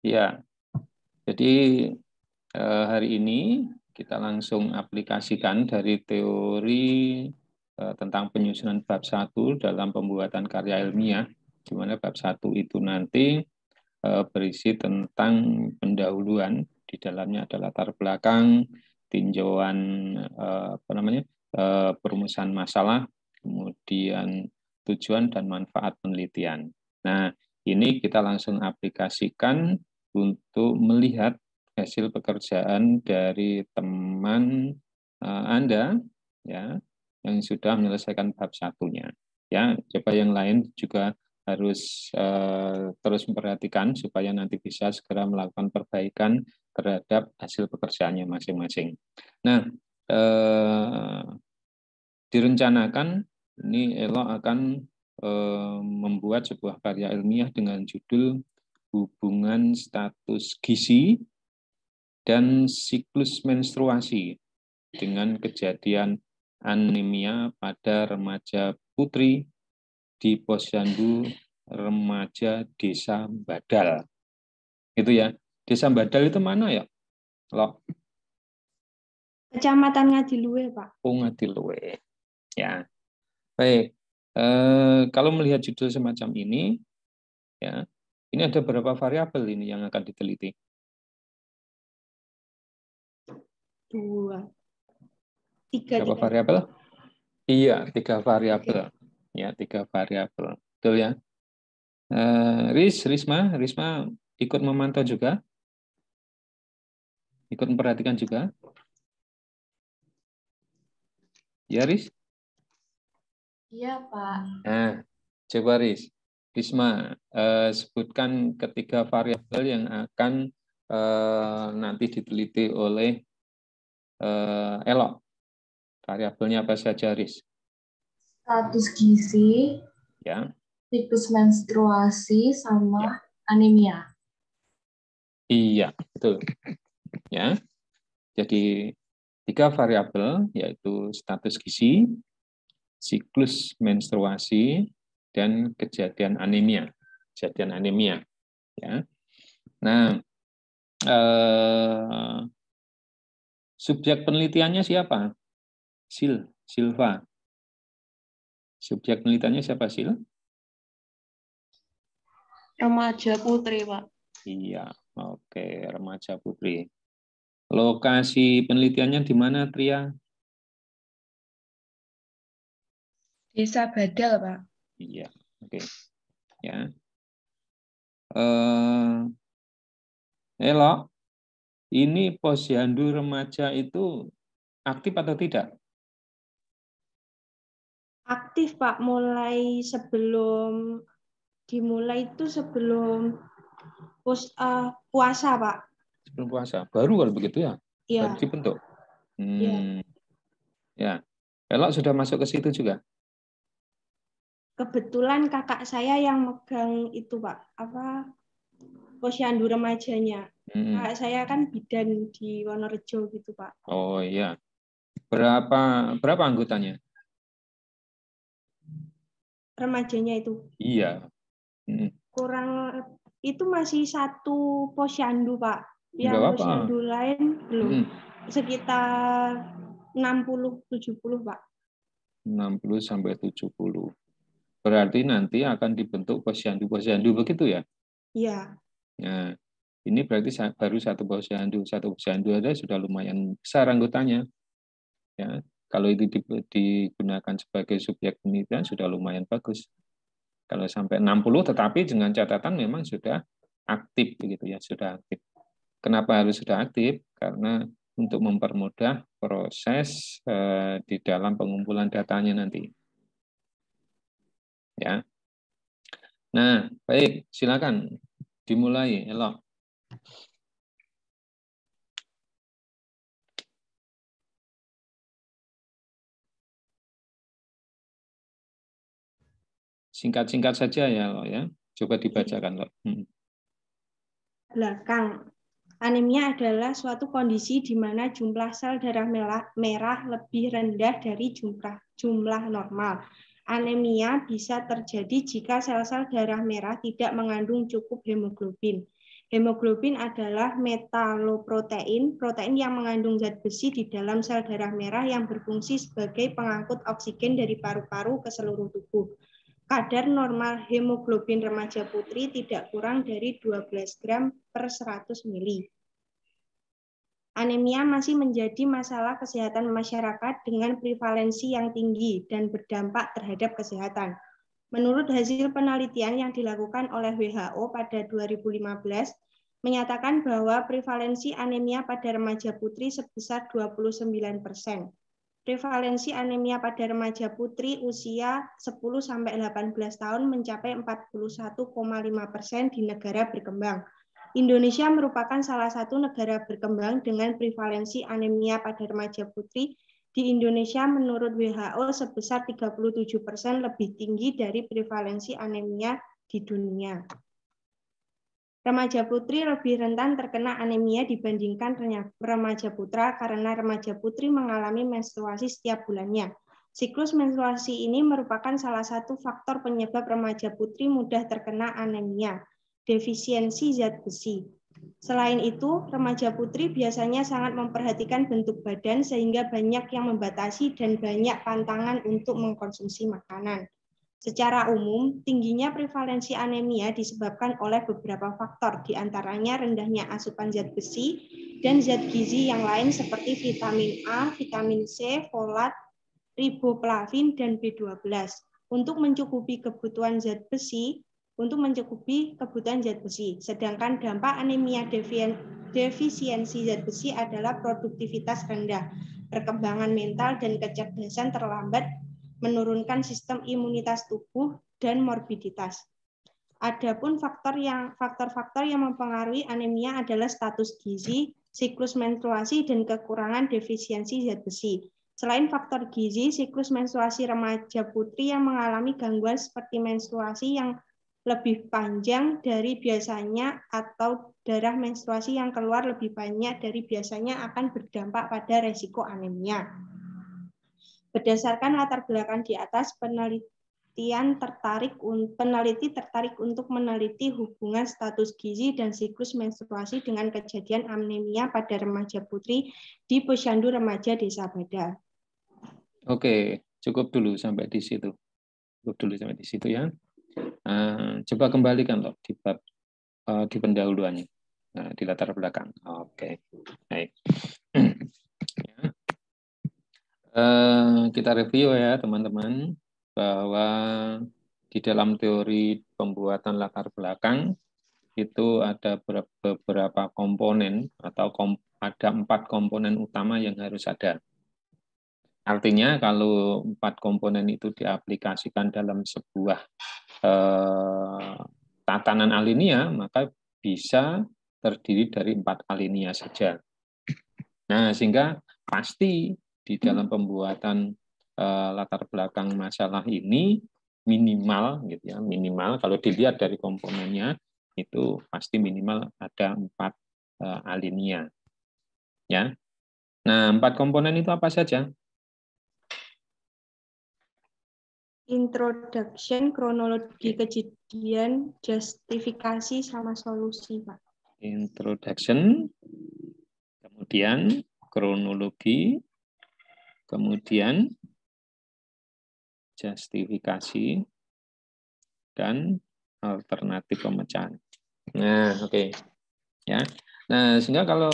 Ya, jadi eh, hari ini kita langsung aplikasikan dari teori eh, tentang penyusunan bab 1 dalam pembuatan karya ilmiah, di mana bab 1 itu nanti eh, berisi tentang pendahuluan, di dalamnya ada latar belakang, tinjauan apa namanya perumusan masalah, kemudian tujuan dan manfaat penelitian. Nah, ini kita langsung aplikasikan untuk melihat hasil pekerjaan dari teman eh, Anda ya yang sudah menyelesaikan bab satunya. Ya, coba yang lain juga harus uh, terus memperhatikan supaya nanti bisa segera melakukan perbaikan terhadap hasil pekerjaannya masing-masing. Nah, uh, direncanakan ini Elo akan membuat sebuah karya ilmiah dengan judul hubungan status gizi dan siklus menstruasi dengan kejadian anemia pada remaja putri di posyandu remaja desa Badal. Itu ya. Desa Badal itu mana ya? Lo. Kecamatan Ngadiluwe, Pak. Oh, Ngadiluwe. Ya. Baik. E, kalau melihat judul semacam ini, ya, ini ada berapa variabel ini yang akan diteliti? Dua. Tiga. Berapa variabel? Iya, tiga variabel. Tiga. Ya, tiga variabel. Betul ya. Eh, Riz, Risma, Risma ikut memantau juga? Ikut memperhatikan juga? Ya, Riz? Iya, Pak. Nah, coba Riz. Bisma eh, sebutkan ketiga variabel yang akan eh, nanti diteliti oleh eh, elok. Variabelnya apa saja, Riz? Status gizi, ya. siklus menstruasi, sama ya. anemia. Iya, betul. Ya, jadi tiga variabel yaitu status gizi, siklus menstruasi, dan kejadian anemia. Kejadian anemia. Ya. Nah, eh, subjek penelitiannya siapa? Sil, Silva. Subjek penelitiannya siapa, Sil? Remaja putri, Pak. Iya, oke, remaja putri. Lokasi penelitiannya di mana, Tria? Desa Badal, Pak. Iya, oke. Okay. Ya. Eh, Elo, ini posyandu remaja itu aktif atau tidak? Aktif, Pak. Mulai sebelum dimulai itu sebelum pus, uh, puasa, Pak. Sebelum puasa. Baru kalau begitu ya? Iya. Baru dibentuk. Iya. Hmm. Ya. ya. Elok sudah masuk ke situ juga? kebetulan kakak saya yang megang itu pak apa posyandu remajanya hmm. saya kan bidan di Wonorejo gitu pak oh iya berapa berapa anggotanya remajanya itu iya hmm. kurang itu masih satu posyandu pak yang apa? posyandu lain belum hmm. sekitar 60 70 pak 60 sampai 70 Berarti nanti akan dibentuk posyandu-posyandu begitu ya? Iya. Nah, ini berarti baru satu posyandu. Satu posyandu ada sudah lumayan besar anggotanya. Ya, kalau itu digunakan sebagai subjek penelitian sudah lumayan bagus. Kalau sampai 60 tetapi dengan catatan memang sudah aktif begitu ya, sudah aktif. Kenapa harus sudah aktif? Karena untuk mempermudah proses eh, di dalam pengumpulan datanya nanti ya. Nah, baik, silakan dimulai, Elok. Singkat-singkat saja ya, Elok ya. Coba dibacakan, Elok. Hmm. Belakang. Anemia adalah suatu kondisi di mana jumlah sel darah merah, merah lebih rendah dari jumlah jumlah normal Anemia bisa terjadi jika sel-sel darah merah tidak mengandung cukup hemoglobin. Hemoglobin adalah metaloprotein, protein yang mengandung zat besi di dalam sel darah merah yang berfungsi sebagai pengangkut oksigen dari paru-paru ke seluruh tubuh. Kadar normal hemoglobin remaja putri tidak kurang dari 12 gram per 100 mili anemia masih menjadi masalah kesehatan masyarakat dengan prevalensi yang tinggi dan berdampak terhadap kesehatan. Menurut hasil penelitian yang dilakukan oleh WHO pada 2015, menyatakan bahwa prevalensi anemia pada remaja putri sebesar 29 persen. Prevalensi anemia pada remaja putri usia 10-18 tahun mencapai 41,5 persen di negara berkembang Indonesia merupakan salah satu negara berkembang dengan prevalensi anemia pada remaja putri di Indonesia menurut WHO sebesar 37 persen lebih tinggi dari prevalensi anemia di dunia. Remaja putri lebih rentan terkena anemia dibandingkan remaja putra karena remaja putri mengalami menstruasi setiap bulannya. Siklus menstruasi ini merupakan salah satu faktor penyebab remaja putri mudah terkena anemia defisiensi zat besi. Selain itu, remaja putri biasanya sangat memperhatikan bentuk badan sehingga banyak yang membatasi dan banyak pantangan untuk mengkonsumsi makanan. Secara umum, tingginya prevalensi anemia disebabkan oleh beberapa faktor, diantaranya rendahnya asupan zat besi dan zat gizi yang lain seperti vitamin A, vitamin C, folat, riboflavin, dan B12. Untuk mencukupi kebutuhan zat besi, untuk mencukupi kebutuhan zat besi. Sedangkan dampak anemia defisiensi zat besi adalah produktivitas rendah, perkembangan mental dan kecerdasan terlambat, menurunkan sistem imunitas tubuh dan morbiditas. Adapun faktor yang faktor-faktor yang mempengaruhi anemia adalah status gizi, siklus menstruasi dan kekurangan defisiensi zat besi. Selain faktor gizi, siklus menstruasi remaja putri yang mengalami gangguan seperti menstruasi yang lebih panjang dari biasanya atau darah menstruasi yang keluar lebih banyak dari biasanya akan berdampak pada resiko anemia. Berdasarkan latar belakang di atas, penelitian tertarik peneliti tertarik untuk meneliti hubungan status gizi dan siklus menstruasi dengan kejadian anemia pada remaja putri di posyandu remaja Desa Bada. Oke, cukup dulu sampai di situ. Cukup dulu sampai di situ ya. Eh, coba kembalikan loh di bab uh, di pendahuluannya, uh, di latar belakang. Oke, okay. baik. Uh, kita review ya teman-teman bahwa di dalam teori pembuatan latar belakang itu ada beberapa komponen atau kom ada empat komponen utama yang harus ada. Artinya kalau empat komponen itu diaplikasikan dalam sebuah Eh, tatanan alinea, maka bisa terdiri dari empat alinea saja. Nah, sehingga pasti di dalam pembuatan eh, latar belakang masalah ini minimal gitu ya minimal kalau dilihat dari komponennya itu pasti minimal ada empat eh, alinea ya nah empat komponen itu apa saja introduction, kronologi kejadian, justifikasi sama solusi, Pak. Introduction, kemudian kronologi, kemudian justifikasi dan alternatif pemecahan. Nah, oke. Okay. Ya. Nah, sehingga kalau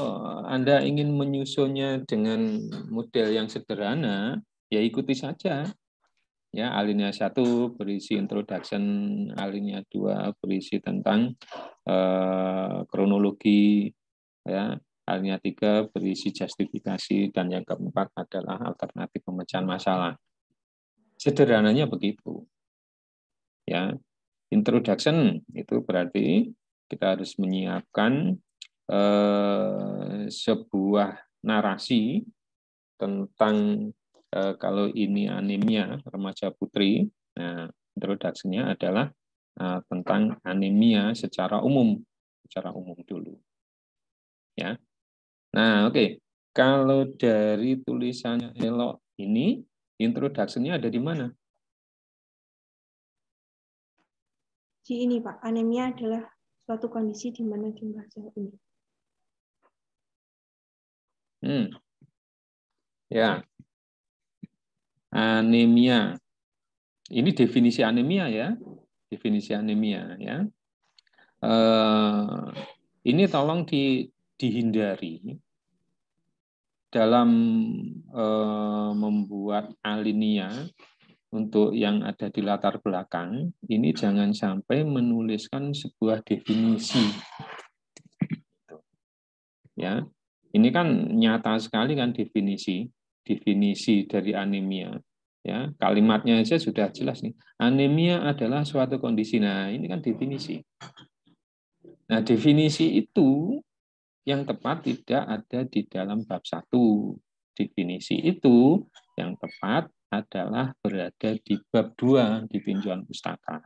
Anda ingin menyusunnya dengan model yang sederhana, ya ikuti saja ya alinea satu berisi introduction alinea dua berisi tentang uh, kronologi ya alinea tiga berisi justifikasi dan yang keempat adalah alternatif pemecahan masalah sederhananya begitu ya introduction itu berarti kita harus menyiapkan uh, sebuah narasi tentang Eh, kalau ini anemia remaja putri, nah, introduksinya adalah eh, tentang anemia secara umum, secara umum dulu. Ya. Nah, oke. Okay. Kalau dari tulisannya Hello ini, introduksinya ada di mana? Di ini, Pak. Anemia adalah suatu kondisi di mana jumlah sel ini. Hmm. Ya, anemia. Ini definisi anemia ya, definisi anemia ya. Eh, ini tolong di, dihindari dalam eh, membuat alinea untuk yang ada di latar belakang ini jangan sampai menuliskan sebuah definisi gitu. ya ini kan nyata sekali kan definisi definisi dari anemia. Ya, kalimatnya saja sudah jelas nih. Anemia adalah suatu kondisi. Nah, ini kan definisi. Nah, definisi itu yang tepat tidak ada di dalam bab satu. Definisi itu yang tepat adalah berada di bab dua di pinjauan pustaka.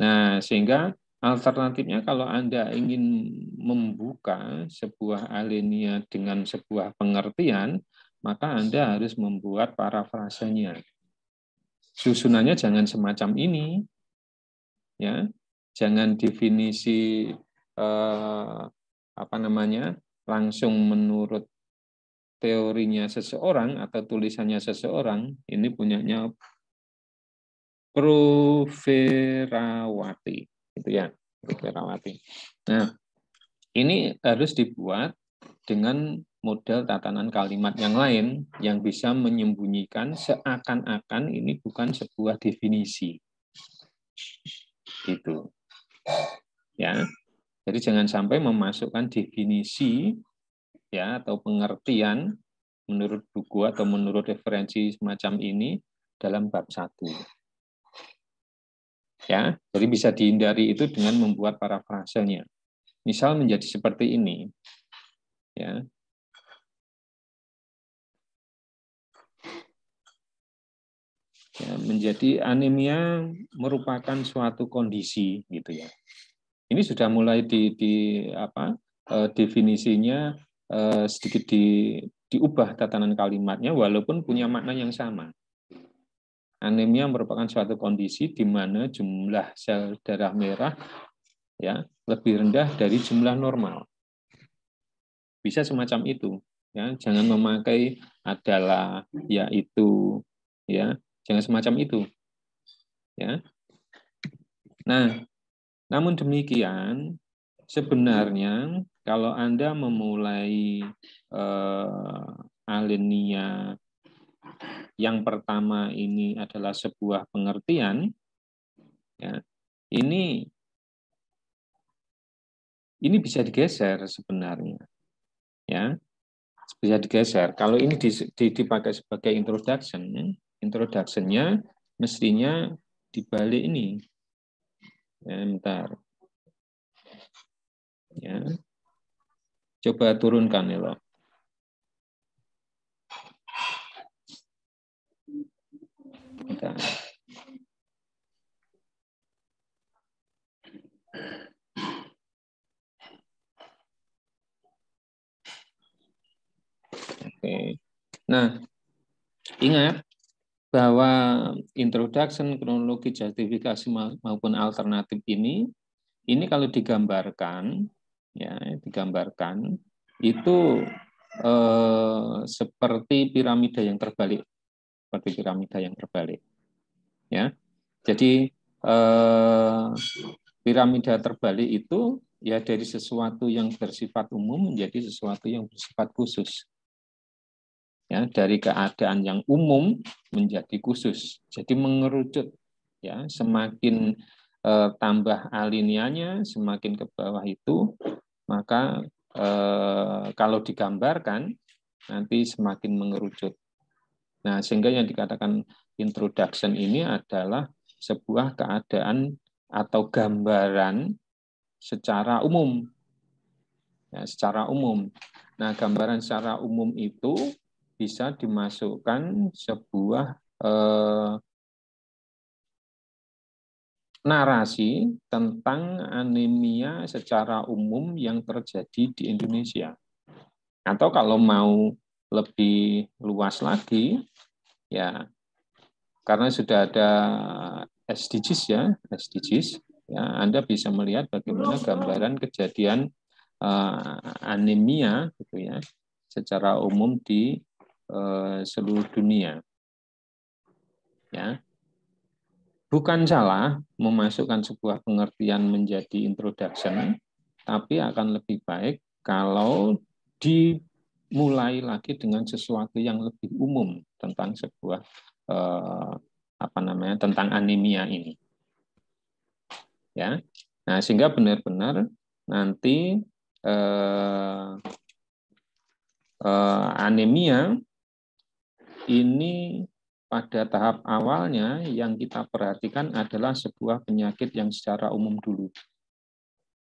Nah, sehingga Alternatifnya kalau Anda ingin membuka sebuah alenia dengan sebuah pengertian, maka Anda harus membuat parafrasenya. Susunannya jangan semacam ini. Ya. Jangan definisi eh, apa namanya? langsung menurut teorinya seseorang atau tulisannya seseorang, ini punyanya Proverawati gitu ya Ferawati. Nah, ini harus dibuat dengan model tatanan kalimat yang lain yang bisa menyembunyikan seakan-akan ini bukan sebuah definisi. Gitu. Ya. Jadi jangan sampai memasukkan definisi ya atau pengertian menurut buku atau menurut referensi semacam ini dalam bab satu. Ya, jadi bisa dihindari itu dengan membuat parafrasenya. Misal menjadi seperti ini. Ya. Ya, menjadi anemia merupakan suatu kondisi gitu ya. Ini sudah mulai di, di apa eh, definisinya eh, sedikit di, diubah tatanan kalimatnya walaupun punya makna yang sama. Anemia merupakan suatu kondisi di mana jumlah sel darah merah ya lebih rendah dari jumlah normal. Bisa semacam itu. Ya, jangan memakai adalah yaitu ya, jangan semacam itu. Ya. Nah, namun demikian sebenarnya kalau Anda memulai eh, alenia yang pertama ini adalah sebuah pengertian. Ya, ini ini bisa digeser sebenarnya. Ya, bisa digeser. Kalau ini di dipakai sebagai introduction, ya. introductionnya mestinya dibalik ini. Ya, bentar. Ya. Coba turunkan ya, loh. Kan. Oke. Nah, ingat bahwa introduction, kronologi, justifikasi maupun alternatif ini ini kalau digambarkan ya digambarkan itu eh, seperti piramida yang terbalik seperti piramida yang terbalik ya. Jadi eh, piramida terbalik itu ya dari sesuatu yang bersifat umum menjadi sesuatu yang bersifat khusus. Ya, dari keadaan yang umum menjadi khusus. Jadi mengerucut ya, semakin eh, tambah alinianya semakin ke bawah itu maka eh, kalau digambarkan nanti semakin mengerucut. Nah, sehingga yang dikatakan introduction ini adalah sebuah keadaan atau gambaran secara umum. Ya, secara umum. Nah, gambaran secara umum itu bisa dimasukkan sebuah eh, narasi tentang anemia secara umum yang terjadi di Indonesia. Atau kalau mau lebih luas lagi, ya karena sudah ada SDGs ya, SDGs ya, Anda bisa melihat bagaimana gambaran kejadian uh, anemia gitu ya secara umum di uh, seluruh dunia. Ya. Bukan salah memasukkan sebuah pengertian menjadi introduction, tapi akan lebih baik kalau dimulai lagi dengan sesuatu yang lebih umum tentang sebuah eh, apa namanya tentang anemia ini. Ya. Nah, sehingga benar-benar nanti eh, eh, anemia ini pada tahap awalnya yang kita perhatikan adalah sebuah penyakit yang secara umum dulu.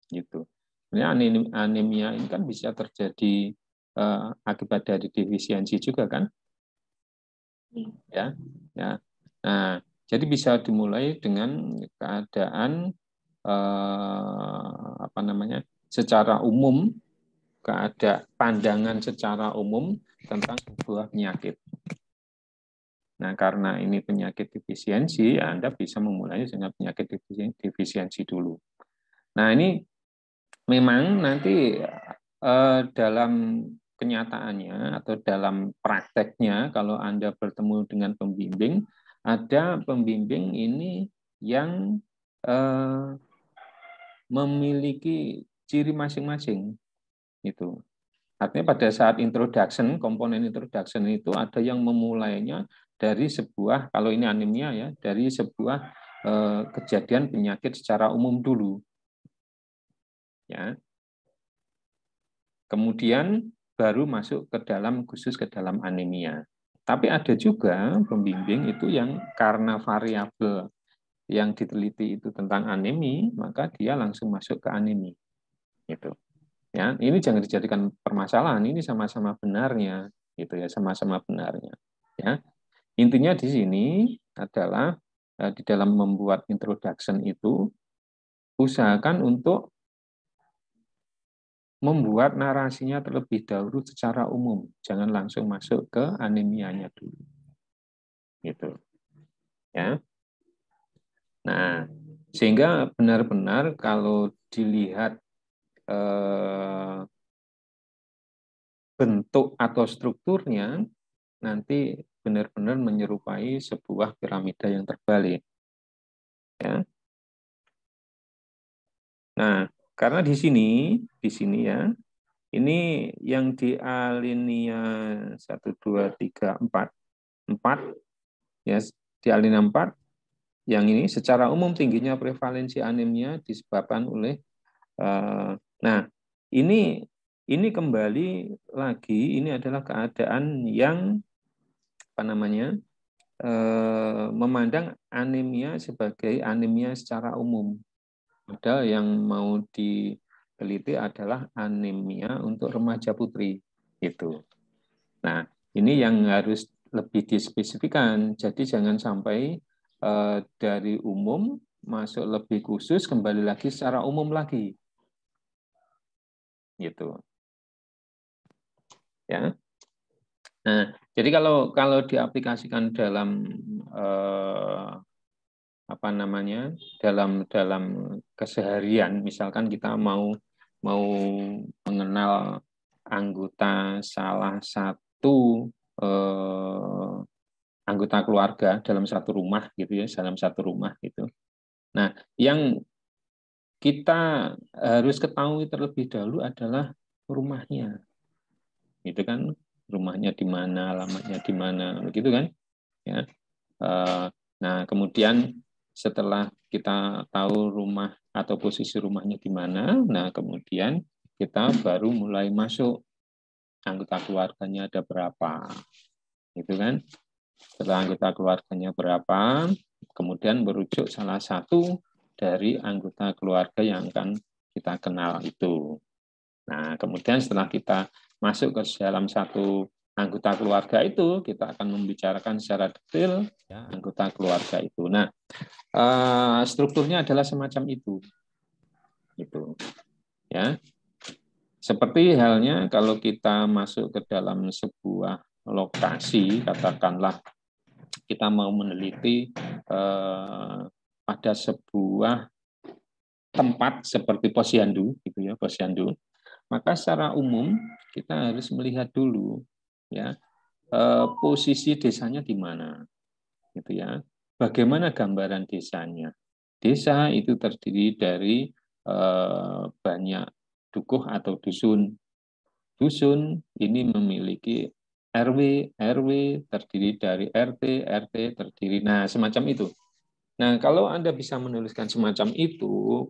Gitu. ini anemia ini kan bisa terjadi eh, akibat dari defisiensi juga kan. Ya. ya. Nah, jadi bisa dimulai dengan keadaan eh, apa namanya? secara umum keadaan pandangan secara umum tentang sebuah penyakit. Nah, karena ini penyakit defisiensi, Anda bisa memulai dengan penyakit defisiensi dulu. Nah, ini memang nanti eh, dalam kenyataannya atau dalam prakteknya kalau Anda bertemu dengan pembimbing, ada pembimbing ini yang eh, memiliki ciri masing-masing. Itu. Artinya pada saat introduction, komponen introduction itu ada yang memulainya dari sebuah, kalau ini animnya ya, dari sebuah eh, kejadian penyakit secara umum dulu. Ya. Kemudian baru masuk ke dalam khusus ke dalam anemia. Tapi ada juga pembimbing itu yang karena variabel yang diteliti itu tentang anemi, maka dia langsung masuk ke anemi. Gitu. Ya, ini jangan dijadikan permasalahan, ini sama-sama benarnya, gitu ya, sama-sama benarnya. Ya. Intinya di sini adalah eh, di dalam membuat introduction itu usahakan untuk membuat narasinya terlebih dahulu secara umum, jangan langsung masuk ke anemianya dulu. Gitu. Ya. Nah, sehingga benar-benar kalau dilihat eh, bentuk atau strukturnya nanti benar-benar menyerupai sebuah piramida yang terbalik. Ya. Nah, karena di sini, di sini ya, ini yang di alinea 1, 2, 3, empat 4, ya, di alinea 4, yang ini secara umum tingginya prevalensi anemia disebabkan oleh, uh, nah ini ini kembali lagi, ini adalah keadaan yang apa namanya uh, memandang anemia sebagai anemia secara umum ada yang mau diteliti adalah anemia untuk remaja putri gitu. Nah, ini yang harus lebih dispesifikan. Jadi jangan sampai eh, dari umum masuk lebih khusus kembali lagi secara umum lagi. Gitu. Ya. Nah, jadi kalau kalau diaplikasikan dalam eh, apa namanya dalam dalam keseharian misalkan kita mau mau mengenal anggota salah satu eh, anggota keluarga dalam satu rumah gitu ya dalam satu rumah gitu nah yang kita harus ketahui terlebih dahulu adalah rumahnya gitu kan rumahnya di mana alamatnya di mana begitu kan ya eh, nah kemudian setelah kita tahu rumah atau posisi rumahnya di mana, nah kemudian kita baru mulai masuk anggota keluarganya ada berapa. Gitu kan? Setelah anggota keluarganya berapa, kemudian merujuk salah satu dari anggota keluarga yang akan kita kenal itu. Nah, kemudian setelah kita masuk ke dalam satu anggota keluarga itu kita akan membicarakan secara detail ya, anggota keluarga itu. Nah, eh, strukturnya adalah semacam itu. Itu. Ya. Seperti halnya kalau kita masuk ke dalam sebuah lokasi, katakanlah kita mau meneliti uh, eh, pada sebuah tempat seperti posyandu gitu ya, posyandu. Maka secara umum kita harus melihat dulu ya eh, posisi desanya di mana gitu ya bagaimana gambaran desanya desa itu terdiri dari eh, banyak dukuh atau dusun dusun ini memiliki RW, RW terdiri dari RT, RT terdiri. Nah, semacam itu. Nah, kalau Anda bisa menuliskan semacam itu,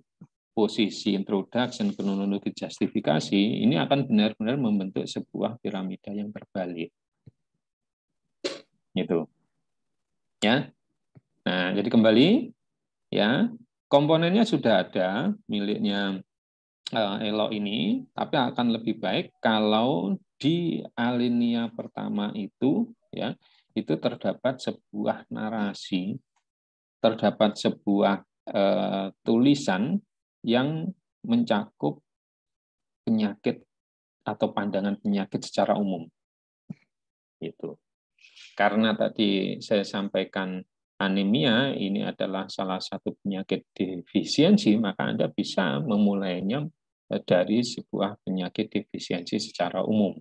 posisi introduction, kronologi justifikasi, ini akan benar-benar membentuk sebuah piramida yang berbalik. Gitu. Ya. Nah, jadi kembali ya, komponennya sudah ada miliknya eh, Elo ini, tapi akan lebih baik kalau di alinea pertama itu ya, itu terdapat sebuah narasi, terdapat sebuah uh, tulisan yang mencakup penyakit atau pandangan penyakit secara umum. Itu. Karena tadi saya sampaikan anemia ini adalah salah satu penyakit defisiensi, maka Anda bisa memulainya e, dari sebuah penyakit defisiensi secara umum.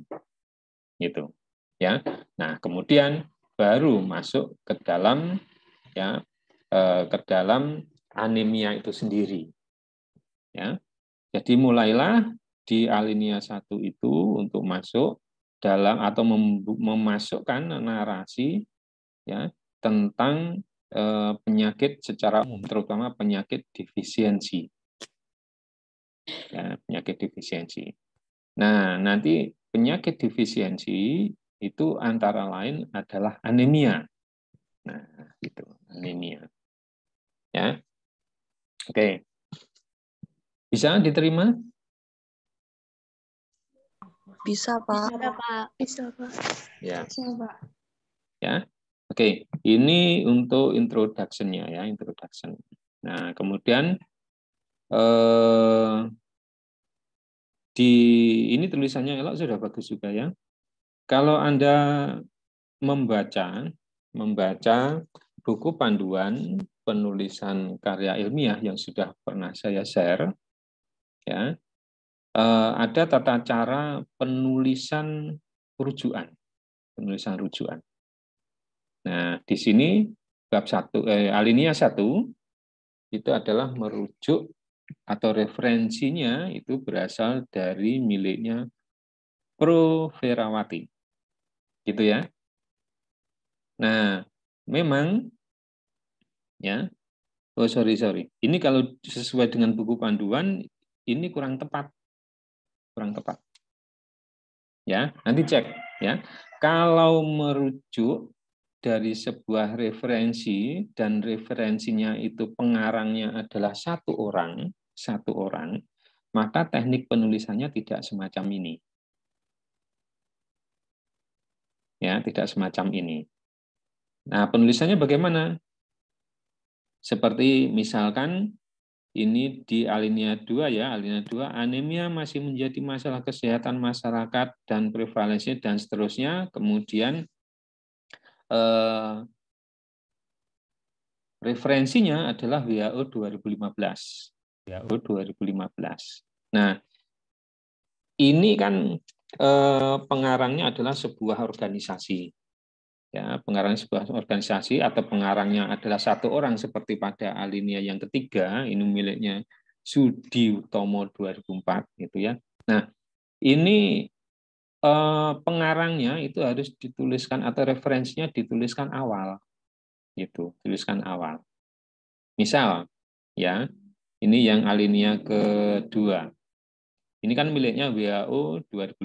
Gitu. Ya. Nah, kemudian baru masuk ke dalam ya e, ke dalam anemia itu sendiri Ya. Jadi mulailah di alinea satu itu untuk masuk dalam atau mem memasukkan narasi ya tentang e, penyakit secara umum terutama penyakit defisiensi ya, penyakit defisiensi nah nanti penyakit defisiensi itu antara lain adalah anemia nah itu anemia ya oke bisa diterima? Bisa, Pak. Bisa, Pak. Bisa, Pak. Ya. Bisa, Pak. Ya. Oke, ini untuk introduction-nya ya, introduction. Nah, kemudian eh di ini tulisannya elok sudah bagus juga ya. Kalau Anda membaca membaca buku panduan penulisan karya ilmiah yang sudah pernah saya share ya eh, ada tata cara penulisan rujukan penulisan rujukan nah di sini bab satu eh, alinea satu itu adalah merujuk atau referensinya itu berasal dari miliknya Pro Verawati. Gitu ya. Nah, memang ya. Oh, sorry, sorry. Ini kalau sesuai dengan buku panduan ini kurang tepat. Kurang tepat. Ya, nanti cek ya. Kalau merujuk dari sebuah referensi dan referensinya itu pengarangnya adalah satu orang, satu orang, maka teknik penulisannya tidak semacam ini. Ya, tidak semacam ini. Nah, penulisannya bagaimana? Seperti misalkan ini di alinea 2 ya, alinea 2 anemia masih menjadi masalah kesehatan masyarakat dan prevalensi dan seterusnya. Kemudian eh, referensinya adalah WHO 2015. WHO 2015. Nah, ini kan eh, pengarangnya adalah sebuah organisasi ya pengarang sebuah organisasi atau pengarangnya adalah satu orang seperti pada alinea yang ketiga ini miliknya Sudi Utomo 2004 gitu ya. Nah, ini eh, pengarangnya itu harus dituliskan atau referensinya dituliskan awal. Gitu, tuliskan awal. Misal ya, ini yang alinea kedua. Ini kan miliknya WHO 2015,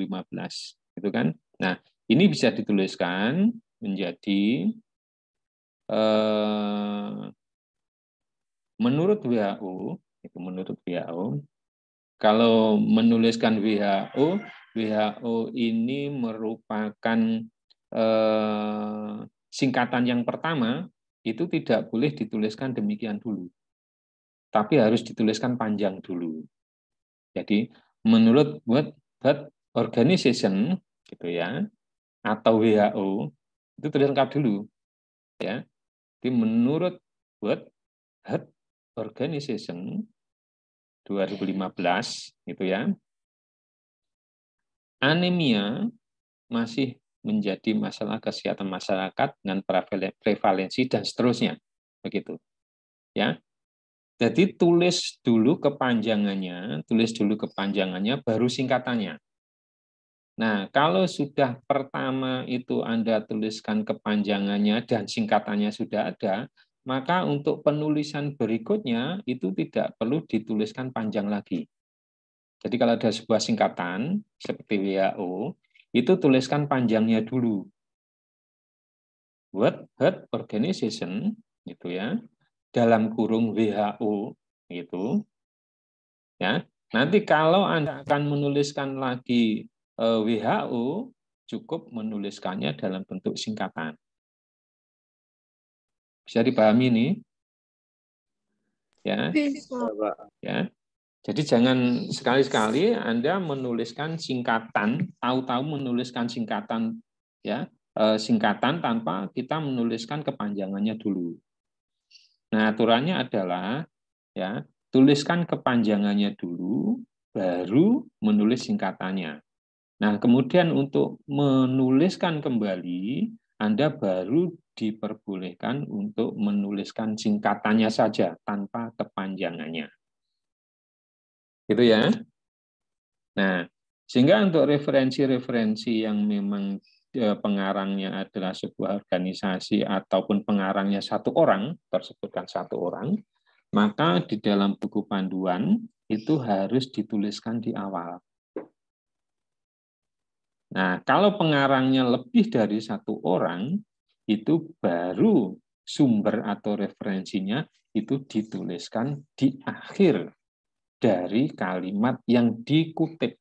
gitu kan? Nah, ini bisa dituliskan menjadi eh, menurut WHO itu menurut WHO kalau menuliskan WHO WHO ini merupakan eh, singkatan yang pertama itu tidak boleh dituliskan demikian dulu tapi harus dituliskan panjang dulu jadi menurut World Health Organization gitu ya atau WHO itu terlihat dulu ya jadi menurut World Health Organization 2015 gitu ya anemia masih menjadi masalah kesehatan masyarakat dengan prevalensi dan seterusnya begitu ya jadi tulis dulu kepanjangannya tulis dulu kepanjangannya baru singkatannya Nah, kalau sudah pertama itu Anda tuliskan kepanjangannya dan singkatannya sudah ada, maka untuk penulisan berikutnya itu tidak perlu dituliskan panjang lagi. Jadi kalau ada sebuah singkatan seperti WHO, itu tuliskan panjangnya dulu. World Health Organization itu ya. Dalam kurung WHO gitu. Ya. Nanti kalau Anda akan menuliskan lagi E, WHO cukup menuliskannya dalam bentuk singkatan. Bisa dipahami ini? Ya. Ya. Jadi jangan sekali-sekali Anda menuliskan singkatan, tahu-tahu menuliskan singkatan ya, e, singkatan tanpa kita menuliskan kepanjangannya dulu. Nah, aturannya adalah ya, tuliskan kepanjangannya dulu baru menulis singkatannya. Nah, kemudian untuk menuliskan kembali, Anda baru diperbolehkan untuk menuliskan singkatannya saja tanpa kepanjangannya. Gitu ya. Nah, sehingga untuk referensi-referensi yang memang e, pengarangnya adalah sebuah organisasi ataupun pengarangnya satu orang, tersebutkan satu orang, maka di dalam buku panduan itu harus dituliskan di awal Nah, kalau pengarangnya lebih dari satu orang, itu baru sumber atau referensinya itu dituliskan di akhir dari kalimat yang dikutip.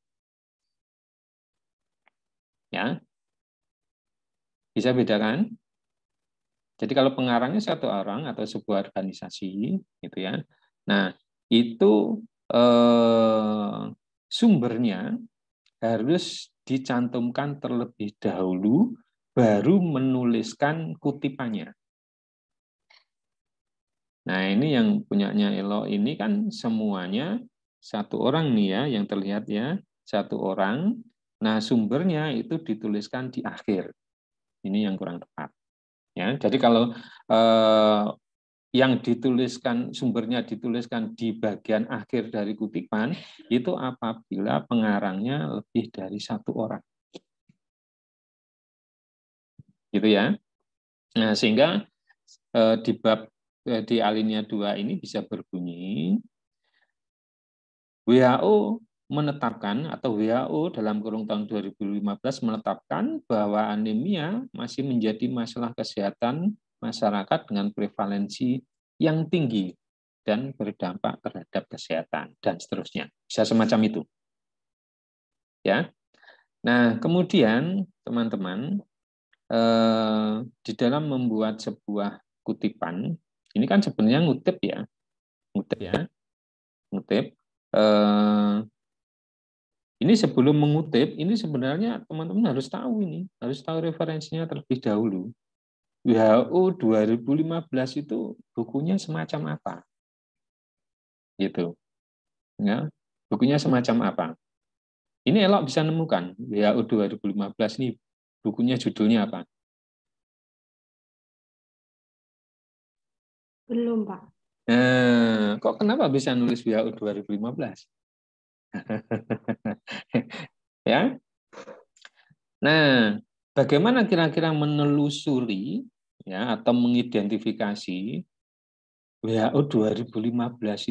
Ya. Bisa bedakan? Jadi kalau pengarangnya satu orang atau sebuah organisasi gitu ya. Nah, itu eh, sumbernya harus dicantumkan terlebih dahulu baru menuliskan kutipannya. Nah, ini yang punyanya Elo ini kan semuanya satu orang nih ya yang terlihat ya, satu orang. Nah, sumbernya itu dituliskan di akhir. Ini yang kurang tepat. Ya, jadi kalau eh, yang dituliskan sumbernya dituliskan di bagian akhir dari kutipan itu apabila pengarangnya lebih dari satu orang gitu ya nah sehingga eh, di bab eh, di alinea dua ini bisa berbunyi WHO menetapkan atau WHO dalam kurung tahun 2015 menetapkan bahwa anemia masih menjadi masalah kesehatan masyarakat dengan prevalensi yang tinggi dan berdampak terhadap kesehatan dan seterusnya. Bisa semacam itu. Ya. Nah, kemudian teman-teman eh, di dalam membuat sebuah kutipan, ini kan sebenarnya ngutip ya. Ngutip ya. ya. Ngutip eh, ini sebelum mengutip, ini sebenarnya teman-teman harus tahu ini, harus tahu referensinya terlebih dahulu. WHO 2015 itu bukunya semacam apa? Gitu. Ya, bukunya semacam apa? Ini elok bisa nemukan WHO 2015 ini bukunya judulnya apa? Belum, Pak. Nah, kok kenapa bisa nulis WHO 2015? ya. Nah, Bagaimana kira-kira menelusuri ya atau mengidentifikasi WHO 2015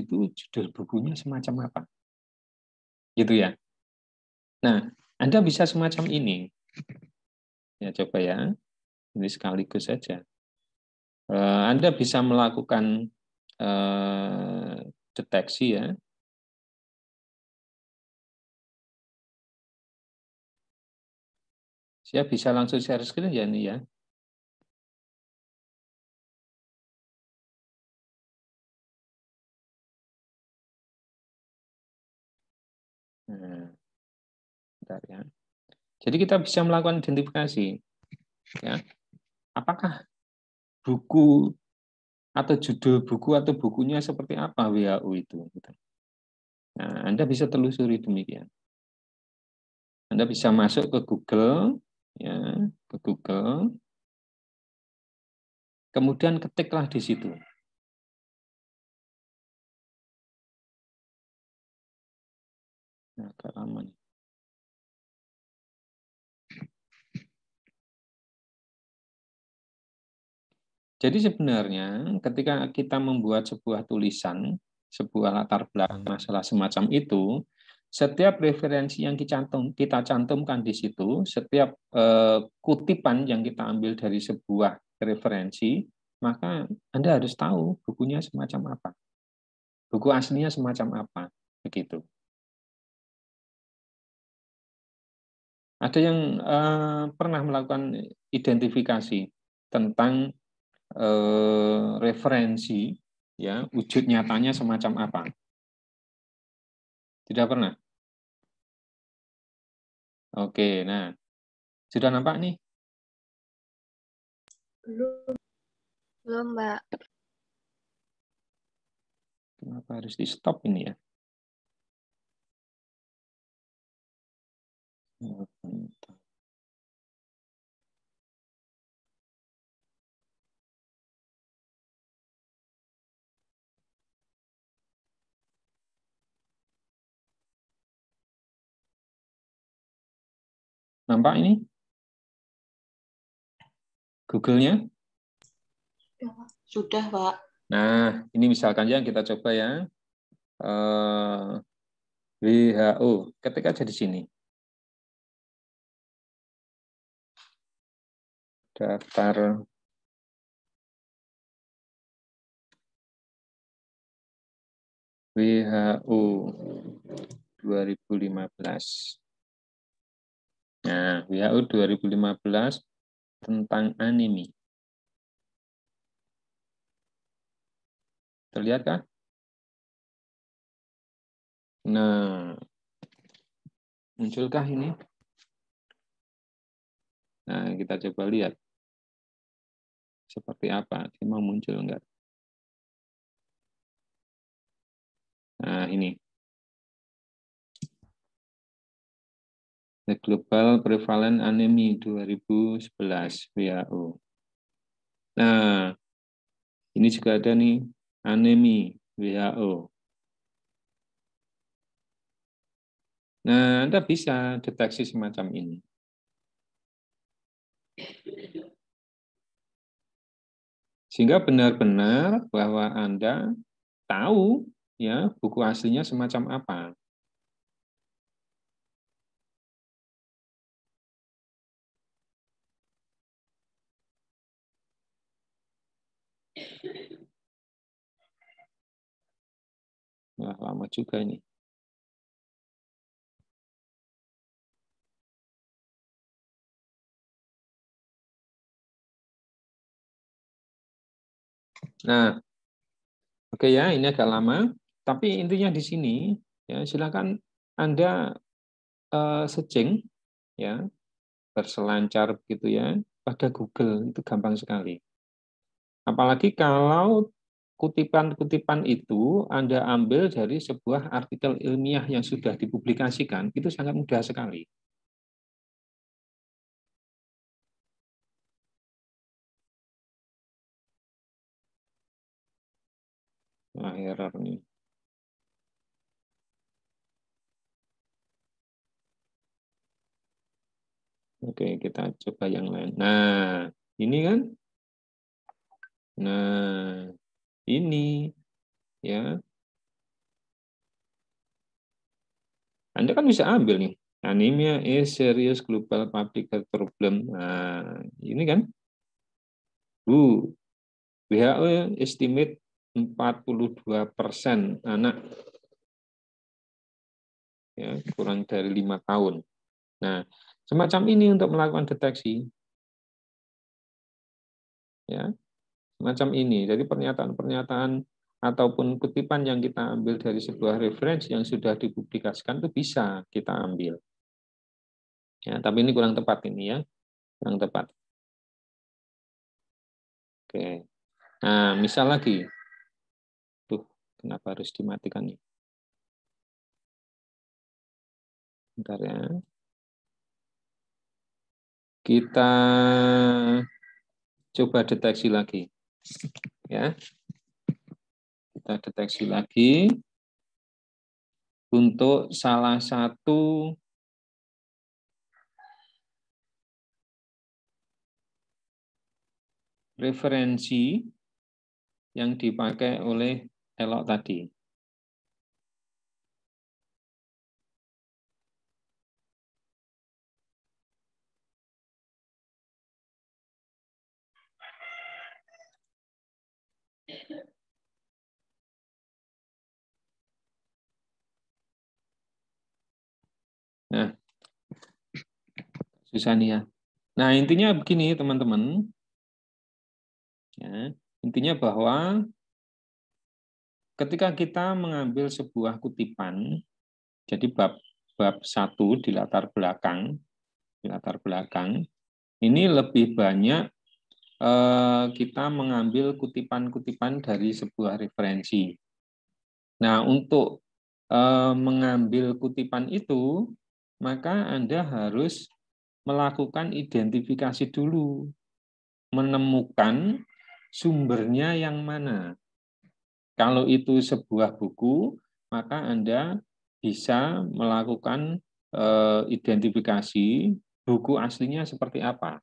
itu judul bukunya semacam apa? Gitu ya. Nah, Anda bisa semacam ini. Ya coba ya. Ini sekaligus saja. Eh, Anda bisa melakukan eh, deteksi ya Saya bisa langsung share screen ya ini ya. Nah, ya. Jadi kita bisa melakukan identifikasi. Ya. Apakah buku atau judul buku atau bukunya seperti apa WHO itu. Gitu. Nah, Anda bisa telusuri demikian. Anda bisa masuk ke Google, ya ke Google kemudian ketiklah di situ nah, agak lama nih Jadi sebenarnya ketika kita membuat sebuah tulisan, sebuah latar belakang masalah semacam itu, setiap referensi yang dicantum, kita cantumkan di situ, setiap eh, kutipan yang kita ambil dari sebuah referensi, maka Anda harus tahu bukunya semacam apa. Buku aslinya semacam apa. Begitu. Ada yang eh, pernah melakukan identifikasi tentang eh, referensi, ya wujud nyatanya semacam apa. Tidak pernah? Oke, nah. Sudah nampak nih? Belum. Belum, Mbak. Kenapa harus di-stop ini ya? Bentar. Nampak ini? Google-nya? Sudah, Pak. Nah, ini misalkan yang kita coba ya. Uh, eh, WHO, ketik aja di sini. Daftar WHO 2015. Nah, WHO 2015 tentang anemi. Terlihat kah? Nah, munculkah ini? Nah, kita coba lihat seperti apa. Ini mau muncul enggak? Nah, ini. The Global Prevalent anemia 2011 WHO. Nah, ini juga ada nih anemi WHO. Nah, Anda bisa deteksi semacam ini. Sehingga benar-benar bahwa Anda tahu ya buku aslinya semacam apa. Wah, lama juga ini. Nah, oke okay ya, ini agak lama, tapi intinya di sini ya silakan Anda uh, searching ya berselancar begitu ya pada Google itu gampang sekali. Apalagi kalau kutipan-kutipan itu Anda ambil dari sebuah artikel ilmiah yang sudah dipublikasikan, itu sangat mudah sekali. Nah, error nih. Oke, kita coba yang lain. Nah, ini kan. Nah, ini ya Anda kan bisa ambil nih anemia is serious global public health problem nah, ini kan Bu WHO estimate 42 persen anak ya, kurang dari lima tahun. Nah, semacam ini untuk melakukan deteksi. Ya, macam ini. Jadi pernyataan-pernyataan ataupun kutipan yang kita ambil dari sebuah referensi yang sudah dipublikasikan itu bisa kita ambil. Ya, tapi ini kurang tepat ini ya, kurang tepat. Oke. Nah, misal lagi. Tuh, kenapa harus dimatikan nih? Ya? Bentar ya. Kita coba deteksi lagi. Ya. Kita deteksi lagi untuk salah satu referensi yang dipakai oleh elok tadi. Nah, susah nih ya. Nah, intinya begini, teman-teman. Ya, intinya bahwa ketika kita mengambil sebuah kutipan, jadi bab bab satu di latar belakang, di latar belakang, ini lebih banyak eh, kita mengambil kutipan-kutipan dari sebuah referensi. Nah, untuk eh, mengambil kutipan itu, maka Anda harus melakukan identifikasi dulu, menemukan sumbernya yang mana. Kalau itu sebuah buku, maka Anda bisa melakukan eh, identifikasi buku aslinya seperti apa.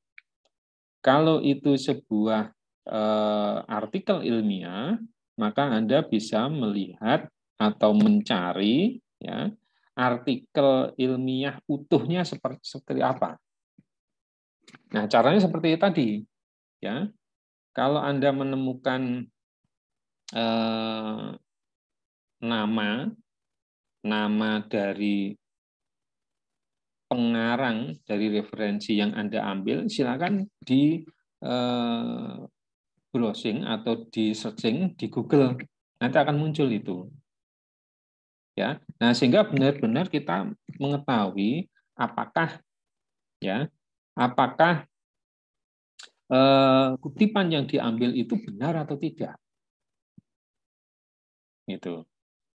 Kalau itu sebuah eh, artikel ilmiah, maka Anda bisa melihat atau mencari ya artikel ilmiah utuhnya seperti, seperti apa. Nah, caranya seperti tadi. Ya. Kalau Anda menemukan eh, nama nama dari pengarang dari referensi yang Anda ambil, silakan di eh, browsing atau di searching di Google. Nanti akan muncul itu ya. Nah, sehingga benar-benar kita mengetahui apakah ya, apakah eh, kutipan yang diambil itu benar atau tidak. itu,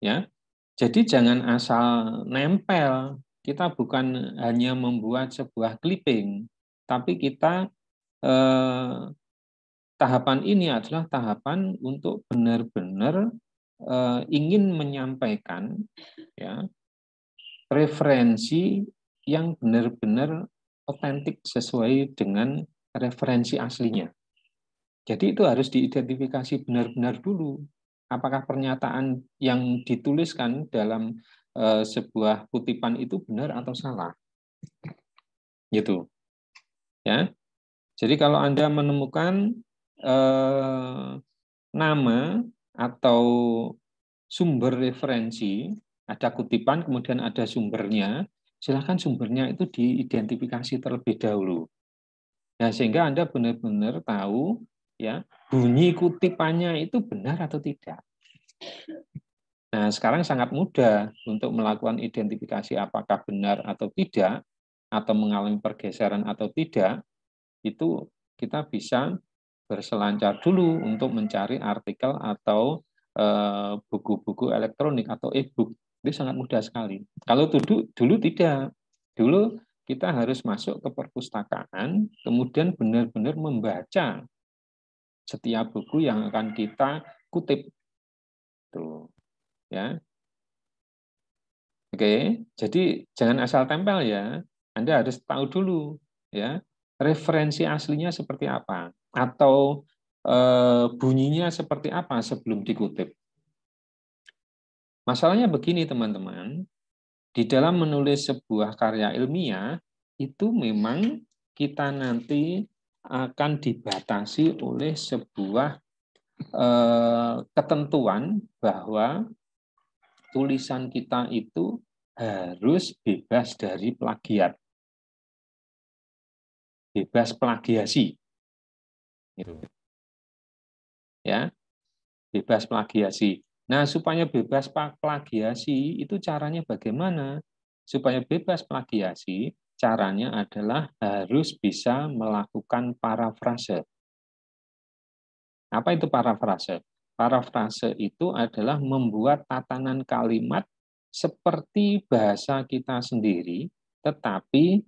Ya. Jadi jangan asal nempel. Kita bukan hanya membuat sebuah clipping, tapi kita eh, tahapan ini adalah tahapan untuk benar-benar Eh, ingin menyampaikan ya referensi yang benar-benar otentik sesuai dengan referensi aslinya. Jadi itu harus diidentifikasi benar-benar dulu. Apakah pernyataan yang dituliskan dalam eh, sebuah kutipan itu benar atau salah? Gitu. Ya. Jadi kalau Anda menemukan eh, nama atau sumber referensi, ada kutipan, kemudian ada sumbernya, silahkan sumbernya itu diidentifikasi terlebih dahulu. Nah, sehingga Anda benar-benar tahu ya bunyi kutipannya itu benar atau tidak. Nah, sekarang sangat mudah untuk melakukan identifikasi apakah benar atau tidak, atau mengalami pergeseran atau tidak, itu kita bisa berselancar dulu untuk mencari artikel atau eh, buku-buku e, elektronik atau e-book. Itu sangat mudah sekali. Kalau dulu, dulu tidak. Dulu kita harus masuk ke perpustakaan, kemudian benar-benar membaca setiap buku yang akan kita kutip. Tuh. Ya. Oke, jadi jangan asal tempel ya. Anda harus tahu dulu ya, referensi aslinya seperti apa atau eh, bunyinya seperti apa sebelum dikutip. Masalahnya begini teman-teman, di dalam menulis sebuah karya ilmiah itu memang kita nanti akan dibatasi oleh sebuah eh, ketentuan bahwa tulisan kita itu harus bebas dari plagiat. Bebas plagiasi Gitu. Ya, bebas plagiasi. Nah, supaya bebas plagiasi itu caranya bagaimana? Supaya bebas plagiasi, caranya adalah harus bisa melakukan parafrase. Apa itu parafrase? Parafrase itu adalah membuat tatanan kalimat seperti bahasa kita sendiri, tetapi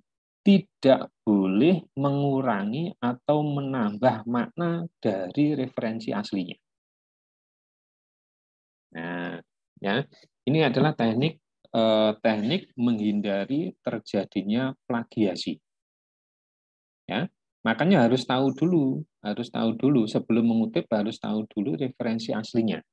tidak boleh mengurangi atau menambah makna dari referensi aslinya. Nah, ya, ini adalah teknik eh, teknik menghindari terjadinya plagiasi. Ya, makanya harus tahu dulu, harus tahu dulu sebelum mengutip harus tahu dulu referensi aslinya.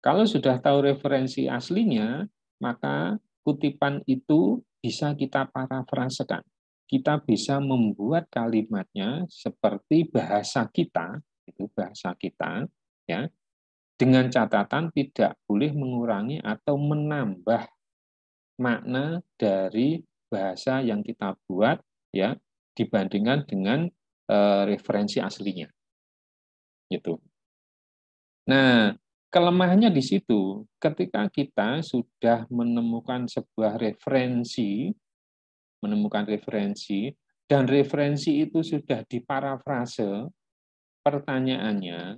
Kalau sudah tahu referensi aslinya, maka kutipan itu bisa kita parafrasekan. Kita bisa membuat kalimatnya seperti bahasa kita, itu bahasa kita, ya. Dengan catatan tidak boleh mengurangi atau menambah makna dari bahasa yang kita buat ya dibandingkan dengan e, referensi aslinya. Gitu. Nah, kelemahannya di situ. Ketika kita sudah menemukan sebuah referensi, menemukan referensi, dan referensi itu sudah diparafrase, pertanyaannya,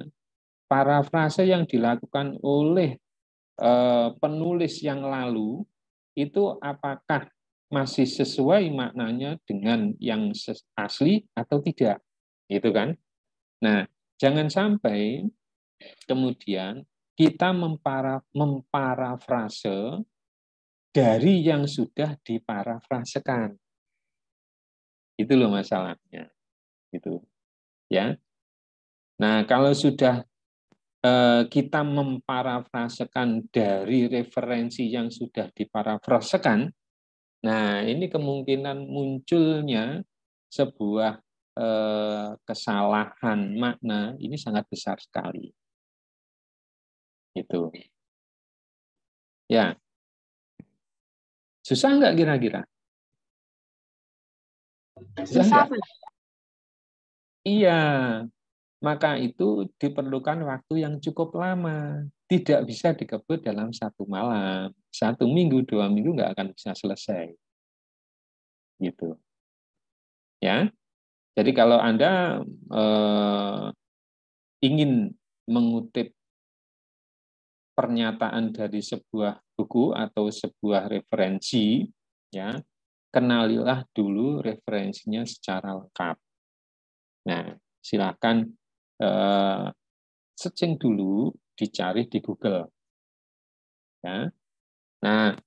parafrase yang dilakukan oleh eh, penulis yang lalu itu apakah masih sesuai maknanya dengan yang asli atau tidak, Itu kan? Nah, jangan sampai kemudian kita mempara, memparafrase dari yang sudah diparafrasekan. Itu loh masalahnya. Itu ya. Nah, kalau sudah eh, kita memparafrasekan dari referensi yang sudah diparafrasekan, nah ini kemungkinan munculnya sebuah eh, kesalahan makna ini sangat besar sekali. Itu. Ya. Susah nggak kira-kira? Susah, Susah Iya. Maka itu diperlukan waktu yang cukup lama. Tidak bisa dikebut dalam satu malam. Satu minggu, dua minggu nggak akan bisa selesai. Gitu. Ya. Jadi kalau Anda eh, ingin mengutip pernyataan dari sebuah buku atau sebuah referensi, ya kenalilah dulu referensinya secara lengkap. Nah, silakan eh, searching dulu, dicari di Google. Ya. Nah,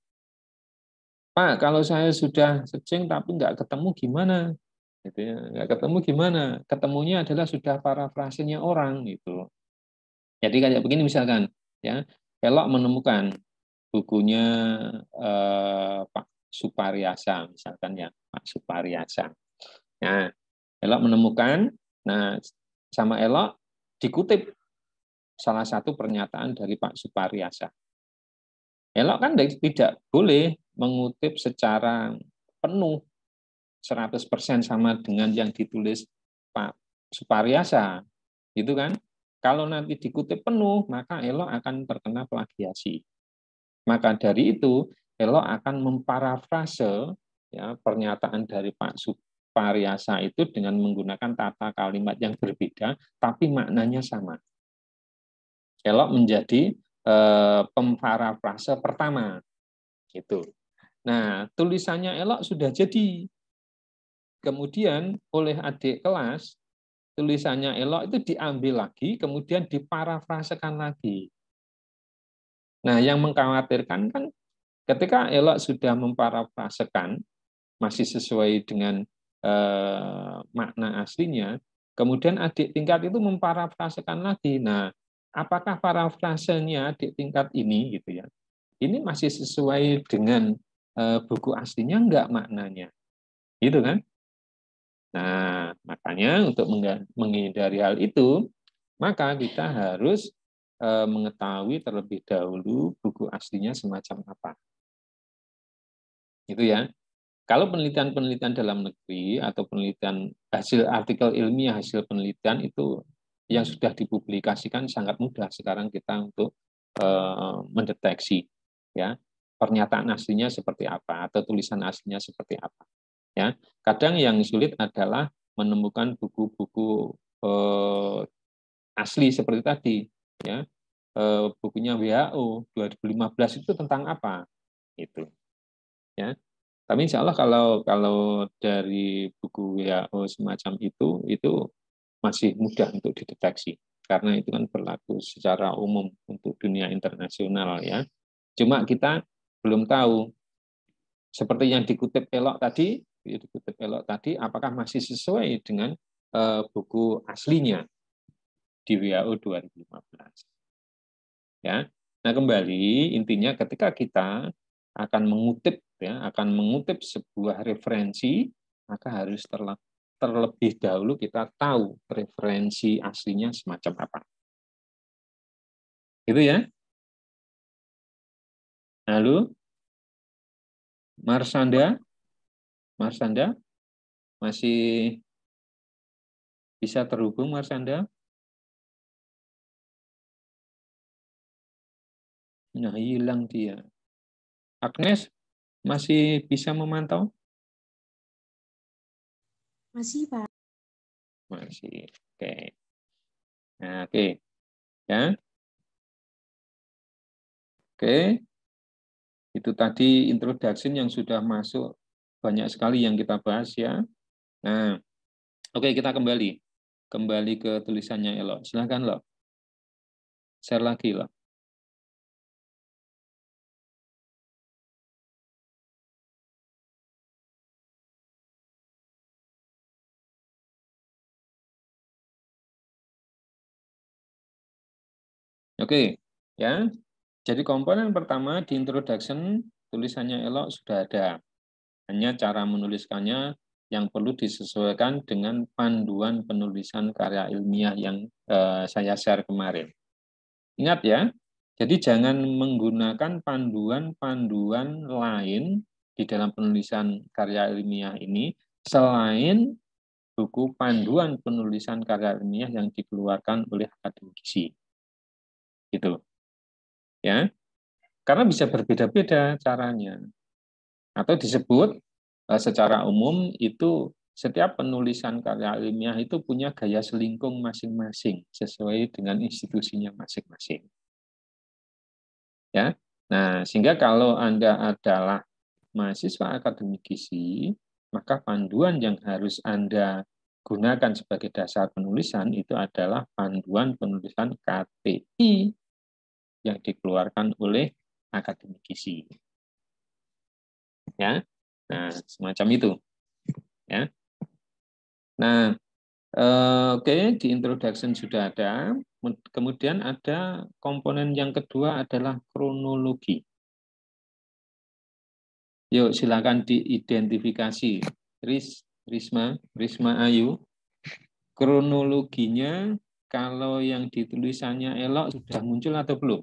Pak, kalau saya sudah searching tapi nggak ketemu gimana? Gitu ya. Nggak ketemu gimana? Ketemunya adalah sudah parafrasenya orang gitu. Jadi kayak begini misalkan, ya Elok menemukan bukunya eh, Pak Supariasa misalkan ya Pak Supariasa. Nah, Elok menemukan, nah sama Elok dikutip salah satu pernyataan dari Pak Supariasa. Elok kan tidak boleh mengutip secara penuh 100% sama dengan yang ditulis Pak Supariasa. Gitu kan? Kalau nanti dikutip penuh, maka Elok akan terkena plagiasi. Maka dari itu, Elok akan memparafrase ya, pernyataan dari Pak Supariasa itu dengan menggunakan tata kalimat yang berbeda, tapi maknanya sama. Elok menjadi eh, pemparafrase pertama. Gitu. Nah, tulisannya Elok sudah jadi. Kemudian oleh adik kelas tulisannya elok itu diambil lagi, kemudian diparafrasekan lagi. Nah, yang mengkhawatirkan kan ketika elok sudah memparafrasekan, masih sesuai dengan eh, makna aslinya, kemudian adik tingkat itu memparafrasekan lagi. Nah, apakah parafrasenya adik tingkat ini gitu ya? Ini masih sesuai dengan eh, buku aslinya enggak maknanya. Gitu kan? Nah, makanya untuk menghindari hal itu, maka kita harus eh, mengetahui terlebih dahulu buku aslinya semacam apa. Itu ya. Kalau penelitian-penelitian dalam negeri atau penelitian hasil artikel ilmiah hasil penelitian itu yang sudah dipublikasikan sangat mudah sekarang kita untuk eh, mendeteksi ya pernyataan aslinya seperti apa atau tulisan aslinya seperti apa. Ya, kadang yang sulit adalah menemukan buku-buku eh, asli seperti tadi, ya. Eh, bukunya WHO 2015 itu tentang apa? Itu. Ya. Tapi insya Allah kalau kalau dari buku WHO semacam itu itu masih mudah untuk dideteksi karena itu kan berlaku secara umum untuk dunia internasional ya. Cuma kita belum tahu seperti yang dikutip elok tadi dikutip gitu, gitu. elok tadi, apakah masih sesuai dengan eh, buku aslinya di WHO 2015. Ya. Nah, kembali intinya ketika kita akan mengutip ya, akan mengutip sebuah referensi, maka harus terlebih dahulu kita tahu referensi aslinya semacam apa. Gitu ya. Lalu Marsanda? Marsanda? Masih bisa terhubung Marsanda? Nah, hilang dia. Agnes, masih bisa memantau? Masih, Pak. Masih, oke. Okay. Nah, oke. Okay. Ya. Oke. Okay. Itu tadi introduction yang sudah masuk banyak sekali yang kita bahas ya. Nah, oke okay, kita kembali kembali ke tulisannya Elo. Silahkan lo. Share lagi lo. Oke, okay, ya. Jadi komponen pertama di introduction tulisannya elo sudah ada. Hanya cara menuliskannya yang perlu disesuaikan dengan panduan penulisan karya ilmiah yang eh, saya share kemarin. Ingat ya, jadi jangan menggunakan panduan-panduan lain di dalam penulisan karya ilmiah ini selain buku panduan penulisan karya ilmiah yang dikeluarkan oleh akademisi. Gitu. Ya. Karena bisa berbeda-beda caranya atau disebut eh, secara umum itu setiap penulisan karya ilmiah itu punya gaya selingkung masing-masing sesuai dengan institusinya masing-masing. Ya. Nah, sehingga kalau Anda adalah mahasiswa akademikisi, maka panduan yang harus Anda gunakan sebagai dasar penulisan itu adalah panduan penulisan KTI yang dikeluarkan oleh akademikisi ya nah semacam itu ya nah eh, oke okay, di introduction sudah ada kemudian ada komponen yang kedua adalah kronologi yuk silakan diidentifikasi Ris Risma Risma Ayu kronologinya kalau yang ditulisannya elok sudah muncul atau belum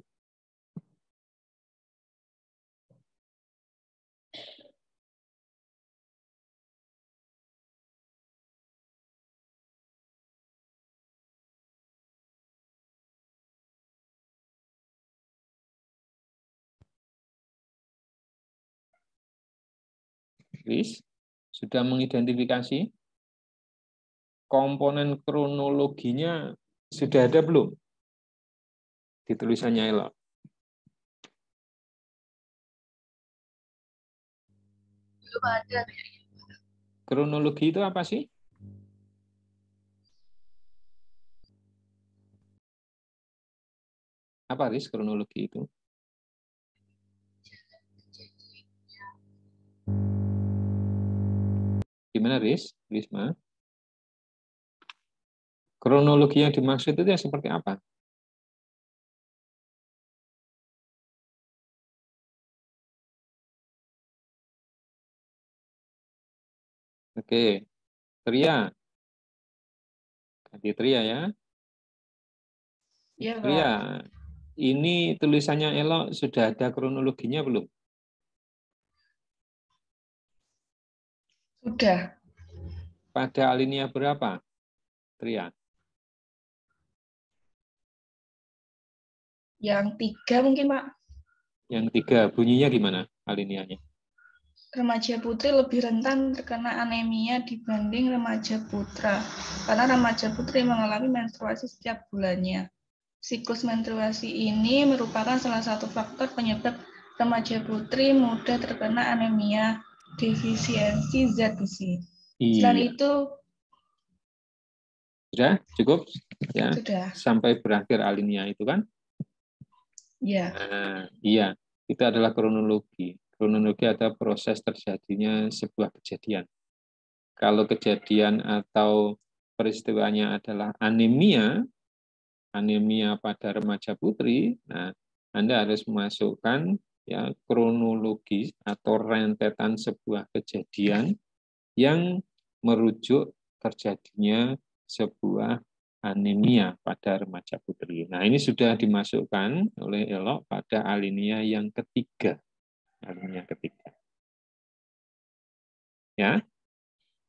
Inggris sudah mengidentifikasi komponen kronologinya sudah ada belum di tulisannya Ella? Belum ada. Kronologi itu apa sih? Apa sih kronologi itu? Gimana Riz? Risma? Kronologi yang dimaksud itu yang seperti apa? Oke, Tria. Ganti Tria ya. Iya, Tria. Ini tulisannya elok, sudah ada kronologinya belum? Sudah. Pada alinea berapa, Tria? Yang tiga mungkin, Pak. Yang tiga, bunyinya gimana alineanya? Remaja putri lebih rentan terkena anemia dibanding remaja putra, karena remaja putri mengalami menstruasi setiap bulannya. Siklus menstruasi ini merupakan salah satu faktor penyebab remaja putri mudah terkena anemia defisiensi zat besi. Iya. itu sudah cukup ya sudah. sampai berakhir alinea itu kan? Iya. Nah, iya, itu adalah kronologi. Kronologi atau proses terjadinya sebuah kejadian. Kalau kejadian atau peristiwanya adalah anemia, anemia pada remaja putri, nah Anda harus memasukkan ya kronologis atau rentetan sebuah kejadian yang merujuk terjadinya sebuah anemia pada remaja putri. Nah, ini sudah dimasukkan oleh Elok pada alinea yang ketiga. Alinea ketiga. Ya.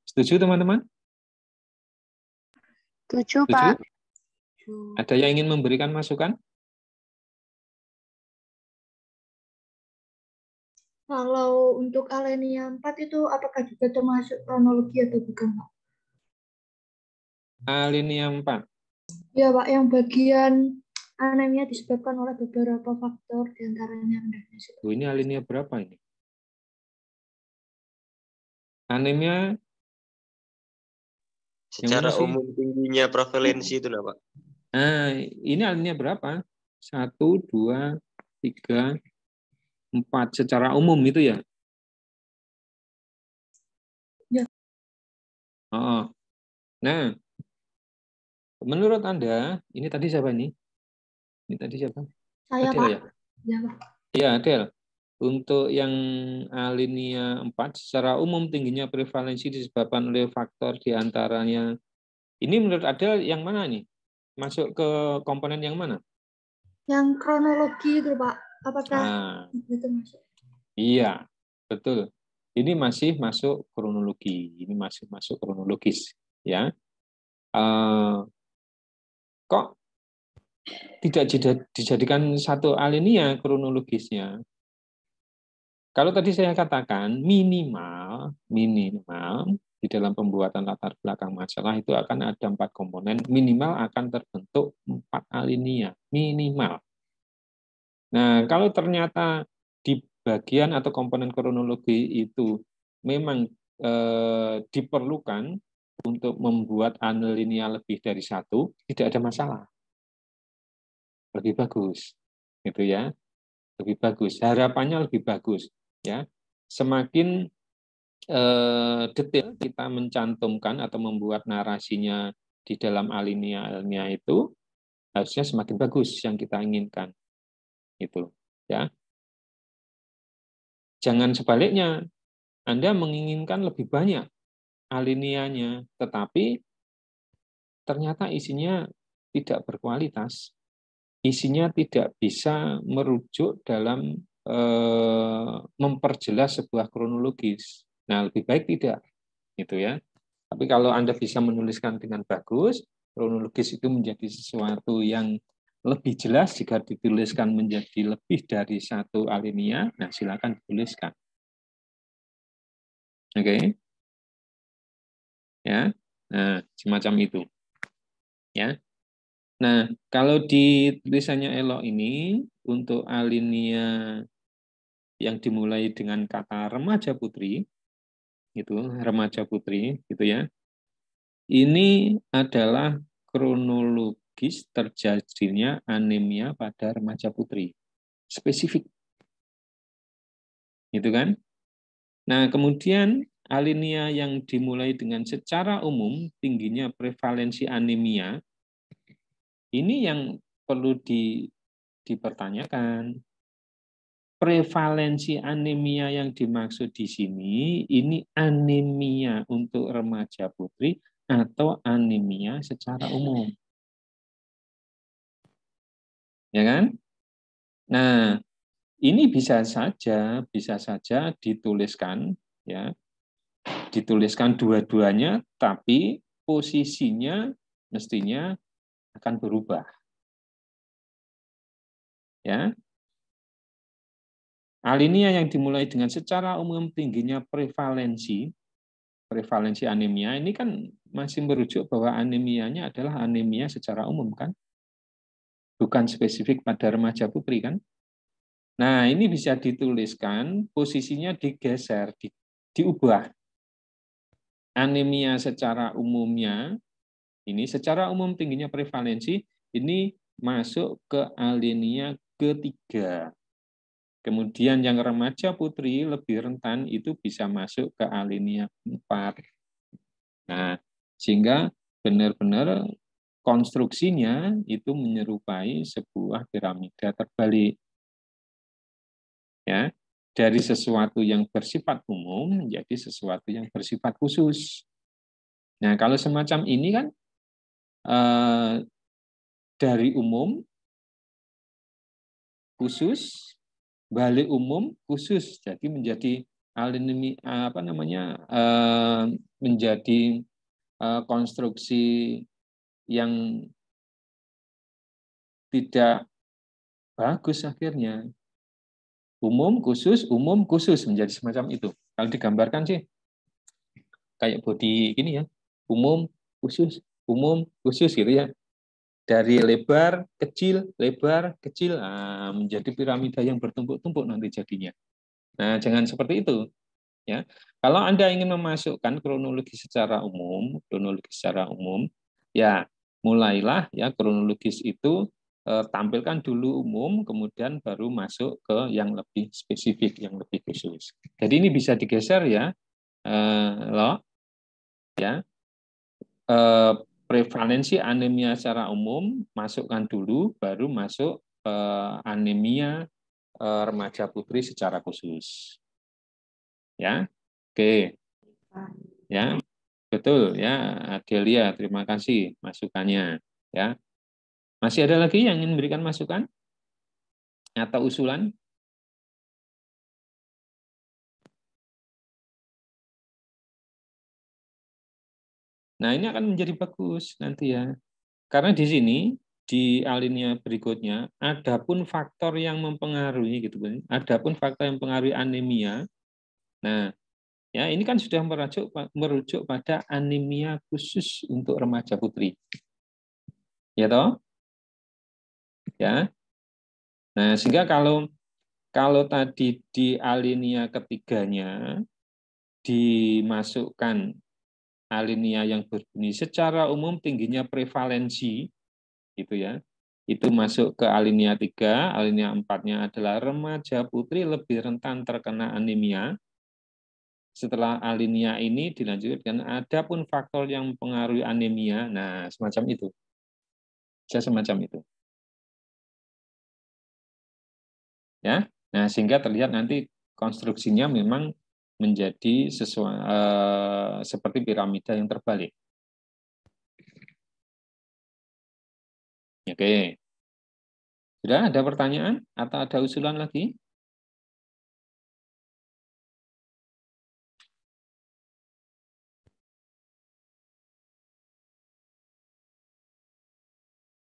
Setuju teman-teman? Setuju, Pak. Ada yang ingin memberikan masukan? Kalau untuk alenia 4 itu apakah juga termasuk kronologi atau bukan, Pak? Alenia 4? Ya, Pak. Yang bagian anemia disebabkan oleh beberapa faktor diantaranya rendahnya oh, Ini alinea berapa ini? Anemia secara umum tingginya prevalensi itu lah Pak. Nah, ini alinea berapa? Satu, dua, tiga, empat secara umum itu ya? Ya. Oh. Nah, menurut Anda, ini tadi siapa nih? Ini tadi siapa? Saya, Adel, Pak. Ya? Ya, Adel. Untuk yang alinea 4, secara umum tingginya prevalensi disebabkan oleh faktor diantaranya. Ini menurut Adel yang mana nih? Masuk ke komponen yang mana? Yang kronologi itu, Pak. Apakah nah, itu masuk? Iya, betul. Ini masih masuk kronologi. Ini masih masuk kronologis, ya. Uh, kok tidak dijadikan satu alinea kronologisnya? Kalau tadi saya katakan minimal, minimal di dalam pembuatan latar belakang masalah itu akan ada empat komponen, minimal akan terbentuk empat alinea, minimal. Nah, kalau ternyata di bagian atau komponen kronologi itu memang eh, diperlukan untuk membuat anal lebih dari satu, tidak ada masalah. Lebih bagus, gitu ya. Lebih bagus. Harapannya lebih bagus, ya. Semakin eh, detail kita mencantumkan atau membuat narasinya di dalam alinia-alinia itu, harusnya semakin bagus yang kita inginkan itu ya jangan sebaliknya anda menginginkan lebih banyak alinianya tetapi ternyata isinya tidak berkualitas isinya tidak bisa merujuk dalam eh, memperjelas sebuah kronologis nah lebih baik tidak gitu ya tapi kalau anda bisa menuliskan dengan bagus kronologis itu menjadi sesuatu yang lebih jelas jika dituliskan menjadi lebih dari satu alinea, nah silakan dituliskan. Oke. Okay? Ya. Nah, semacam itu. Ya. Nah, kalau di tulisannya elok ini untuk alinea yang dimulai dengan kata remaja putri itu remaja putri gitu ya. Ini adalah kronologi biologis terjadinya anemia pada remaja putri. Spesifik. Itu kan? Nah, kemudian alinea yang dimulai dengan secara umum tingginya prevalensi anemia ini yang perlu di, dipertanyakan. Prevalensi anemia yang dimaksud di sini ini anemia untuk remaja putri atau anemia secara umum ya kan? Nah, ini bisa saja bisa saja dituliskan ya. Dituliskan dua-duanya tapi posisinya mestinya akan berubah. Ya. Alinea yang dimulai dengan secara umum tingginya prevalensi prevalensi anemia ini kan masih merujuk bahwa anemianya adalah anemia secara umum kan? bukan spesifik pada remaja putri kan. Nah, ini bisa dituliskan posisinya digeser, di, diubah. Anemia secara umumnya ini secara umum tingginya prevalensi ini masuk ke alinea ketiga. Kemudian yang remaja putri lebih rentan itu bisa masuk ke alinea 4. Nah, sehingga benar-benar konstruksinya itu menyerupai sebuah piramida terbalik. Ya, dari sesuatu yang bersifat umum menjadi sesuatu yang bersifat khusus. Nah, kalau semacam ini kan eh, dari umum khusus balik umum khusus jadi menjadi alinemi apa namanya eh, menjadi eh, konstruksi yang tidak bagus akhirnya. Umum khusus, umum khusus menjadi semacam itu. Kalau digambarkan sih kayak body ini ya. Umum khusus, umum khusus gitu ya. Dari lebar kecil, lebar kecil ah, menjadi piramida yang bertumpuk-tumpuk nanti jadinya. Nah, jangan seperti itu. Ya. Kalau Anda ingin memasukkan kronologi secara umum, kronologi secara umum, ya mulailah ya kronologis itu eh, tampilkan dulu umum kemudian baru masuk ke yang lebih spesifik yang lebih khusus jadi ini bisa digeser ya eh, lo ya eh, prevalensi anemia secara umum masukkan dulu baru masuk eh, anemia eh, remaja putri secara khusus ya oke ya Betul ya, Adelia, terima kasih masukannya ya. Masih ada lagi yang ingin memberikan masukan atau usulan? Nah, ini akan menjadi bagus nanti ya. Karena di sini di alinea berikutnya, adapun faktor yang mempengaruhi gitu, kan. adapun faktor yang mempengaruhi anemia. Nah, Ya, ini kan sudah merujuk merujuk pada anemia khusus untuk remaja putri. Ya toh? Ya. Nah, sehingga kalau kalau tadi di alinea ketiganya dimasukkan alinea yang berbunyi secara umum tingginya prevalensi gitu ya. Itu masuk ke alinea 3, alinea 4-nya adalah remaja putri lebih rentan terkena anemia setelah alinea ini dilanjutkan, ada pun faktor yang mempengaruhi anemia. Nah, semacam itu. saya semacam itu. Ya, nah sehingga terlihat nanti konstruksinya memang menjadi sesuai eh, seperti piramida yang terbalik. Oke. Sudah ada pertanyaan atau ada usulan lagi?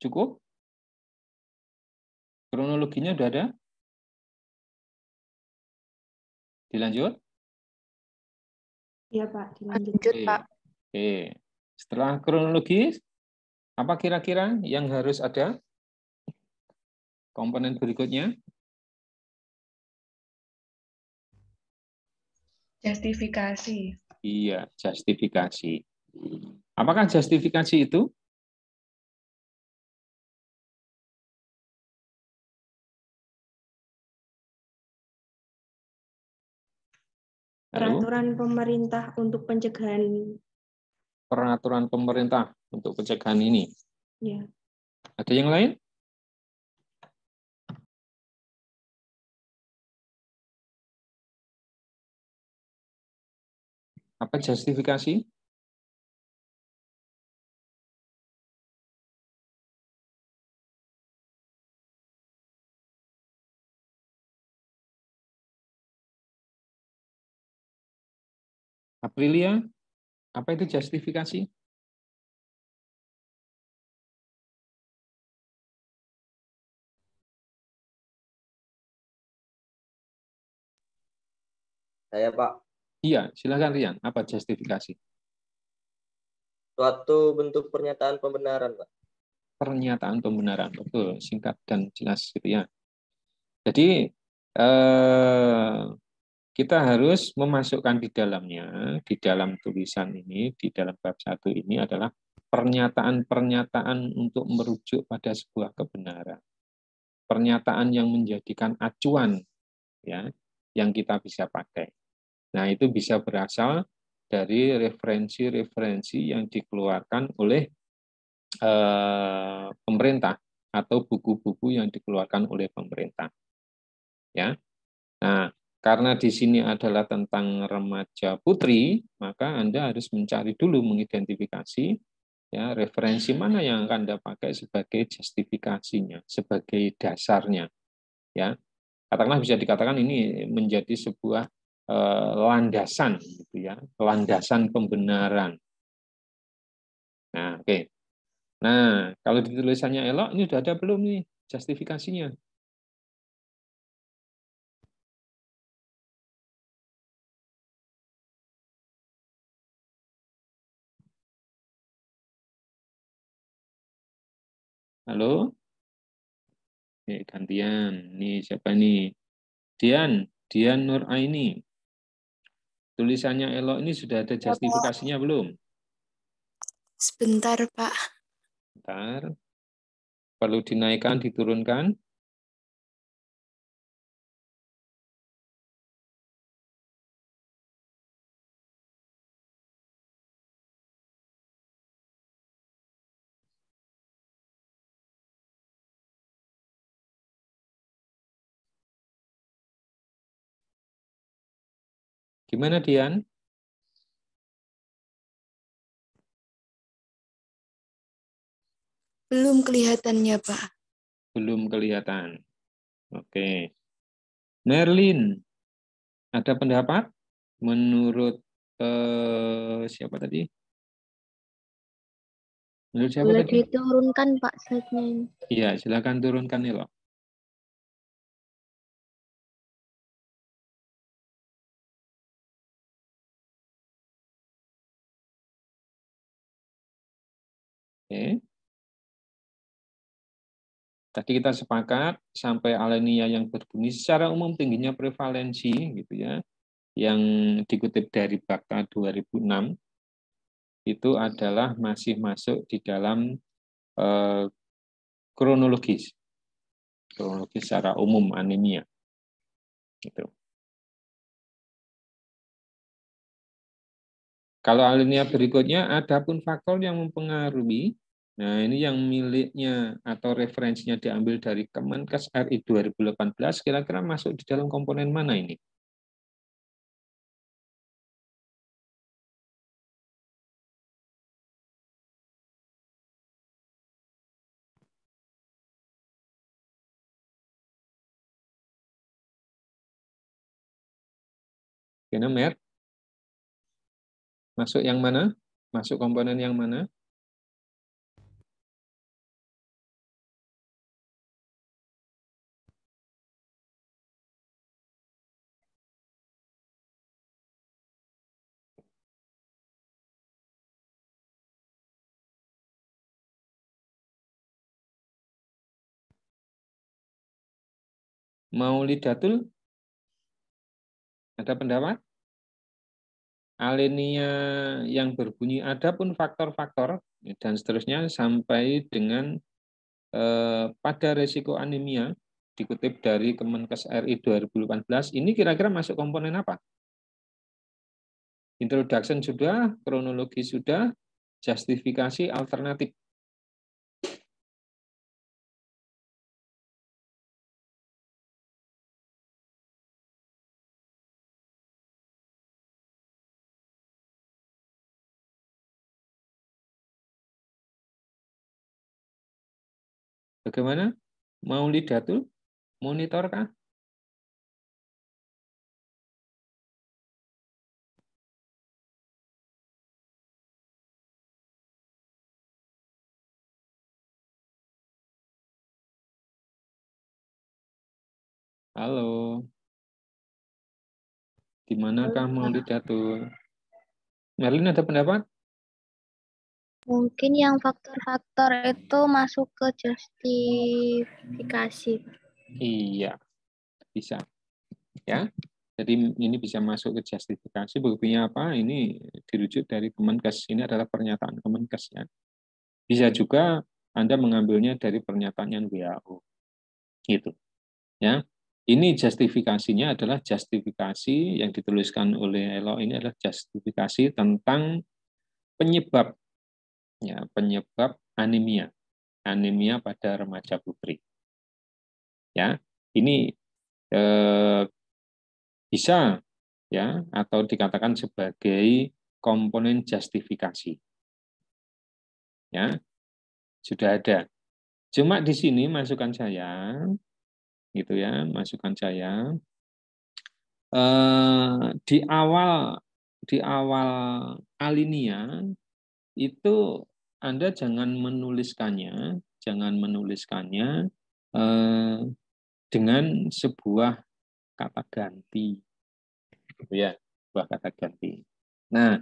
Cukup? Kronologinya udah ada? Dilanjut? Iya, Pak. Dilanjut, okay. Pak. Oke. Setelah kronologis, apa kira-kira yang harus ada? Komponen berikutnya. Justifikasi. Iya, justifikasi. Apakah justifikasi itu Peraturan Halo? pemerintah untuk pencegahan peraturan pemerintah untuk pencegahan ini. Ya. Ada yang lain? Apa justifikasi? Aprilia, apa itu justifikasi? Saya Pak. Iya, silakan Rian. Apa justifikasi? Suatu bentuk pernyataan pembenaran, Pak. Pernyataan pembenaran, betul. Singkat dan jelas, gitu ya. Jadi eh, kita harus memasukkan di dalamnya, di dalam tulisan ini, di dalam bab satu ini adalah pernyataan-pernyataan untuk merujuk pada sebuah kebenaran. Pernyataan yang menjadikan acuan ya yang kita bisa pakai. Nah, itu bisa berasal dari referensi-referensi yang dikeluarkan oleh eh, pemerintah atau buku-buku yang dikeluarkan oleh pemerintah. Ya. Nah, karena di sini adalah tentang remaja putri, maka Anda harus mencari dulu mengidentifikasi ya referensi mana yang akan Anda pakai sebagai justifikasinya, sebagai dasarnya. Ya. Katakanlah bisa dikatakan ini menjadi sebuah eh, landasan gitu ya, landasan pembenaran. Nah, oke. Okay. Nah, kalau ditulisannya elok ini sudah ada belum nih justifikasinya? Halo? Oke, gantian. Nih, siapa nih? Dian. Dian Nur Aini. Tulisannya elok ini sudah ada justifikasinya belum? Sebentar, Pak. Sebentar. Perlu dinaikkan, diturunkan? Gimana Dian? Belum kelihatannya, Pak. Belum kelihatan. Oke. Merlin, ada pendapat menurut eh, siapa tadi? Menurut siapa Boleh tadi? diturunkan, Pak, Iya, silakan turunkan nih, loh. Tadi kita sepakat sampai alenia yang berbunyi secara umum tingginya prevalensi gitu ya yang dikutip dari Bakta 2006 itu adalah masih masuk di dalam eh, kronologis kronologis secara umum anemia gitu. Kalau alinea berikutnya, ada pun faktor yang mempengaruhi Nah, ini yang miliknya atau referensinya diambil dari Kemenkes RI 2018, kira-kira masuk di dalam komponen mana ini? Genemer. Masuk yang mana? Masuk komponen yang mana? Maulidatul ada pendapat? Alenia yang berbunyi ada pun faktor-faktor dan seterusnya sampai dengan eh, pada resiko anemia dikutip dari Kemenkes RI 2018 ini kira-kira masuk komponen apa? Introduction sudah, kronologi sudah, justifikasi alternatif. Bagaimana? mau Maulidatul monitor kah? Halo. Di manakah Maulidatul? Merlin ada pendapat? Mungkin yang faktor-faktor itu masuk ke justifikasi. Iya, bisa. Ya, jadi ini bisa masuk ke justifikasi. Buktinya apa? Ini dirujuk dari Kemenkes. Ini adalah pernyataan Kemenkes ya. Bisa juga Anda mengambilnya dari pernyataan yang WHO. Gitu. Ya. Ini justifikasinya adalah justifikasi yang dituliskan oleh Elo ini adalah justifikasi tentang penyebab ya, penyebab anemia. Anemia pada remaja putri. Ya, ini eh, bisa ya atau dikatakan sebagai komponen justifikasi. Ya, sudah ada. Cuma di sini masukan saya, gitu ya, masukan saya eh, di awal di awal alinea itu anda jangan menuliskannya, jangan menuliskannya eh, dengan sebuah kata ganti. Gitu ya, sebuah kata ganti. Nah,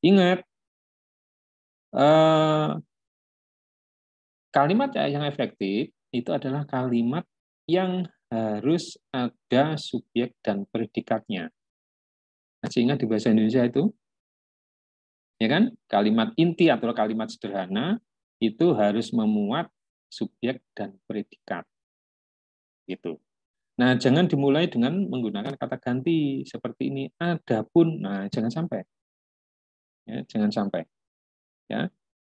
ingat eh, kalimat yang efektif itu adalah kalimat yang harus ada subjek dan predikatnya. Sehingga di bahasa Indonesia itu ya kan? Kalimat inti atau kalimat sederhana itu harus memuat subjek dan predikat. Gitu. Nah, jangan dimulai dengan menggunakan kata ganti seperti ini. Adapun, nah jangan sampai, ya, jangan sampai. Ya,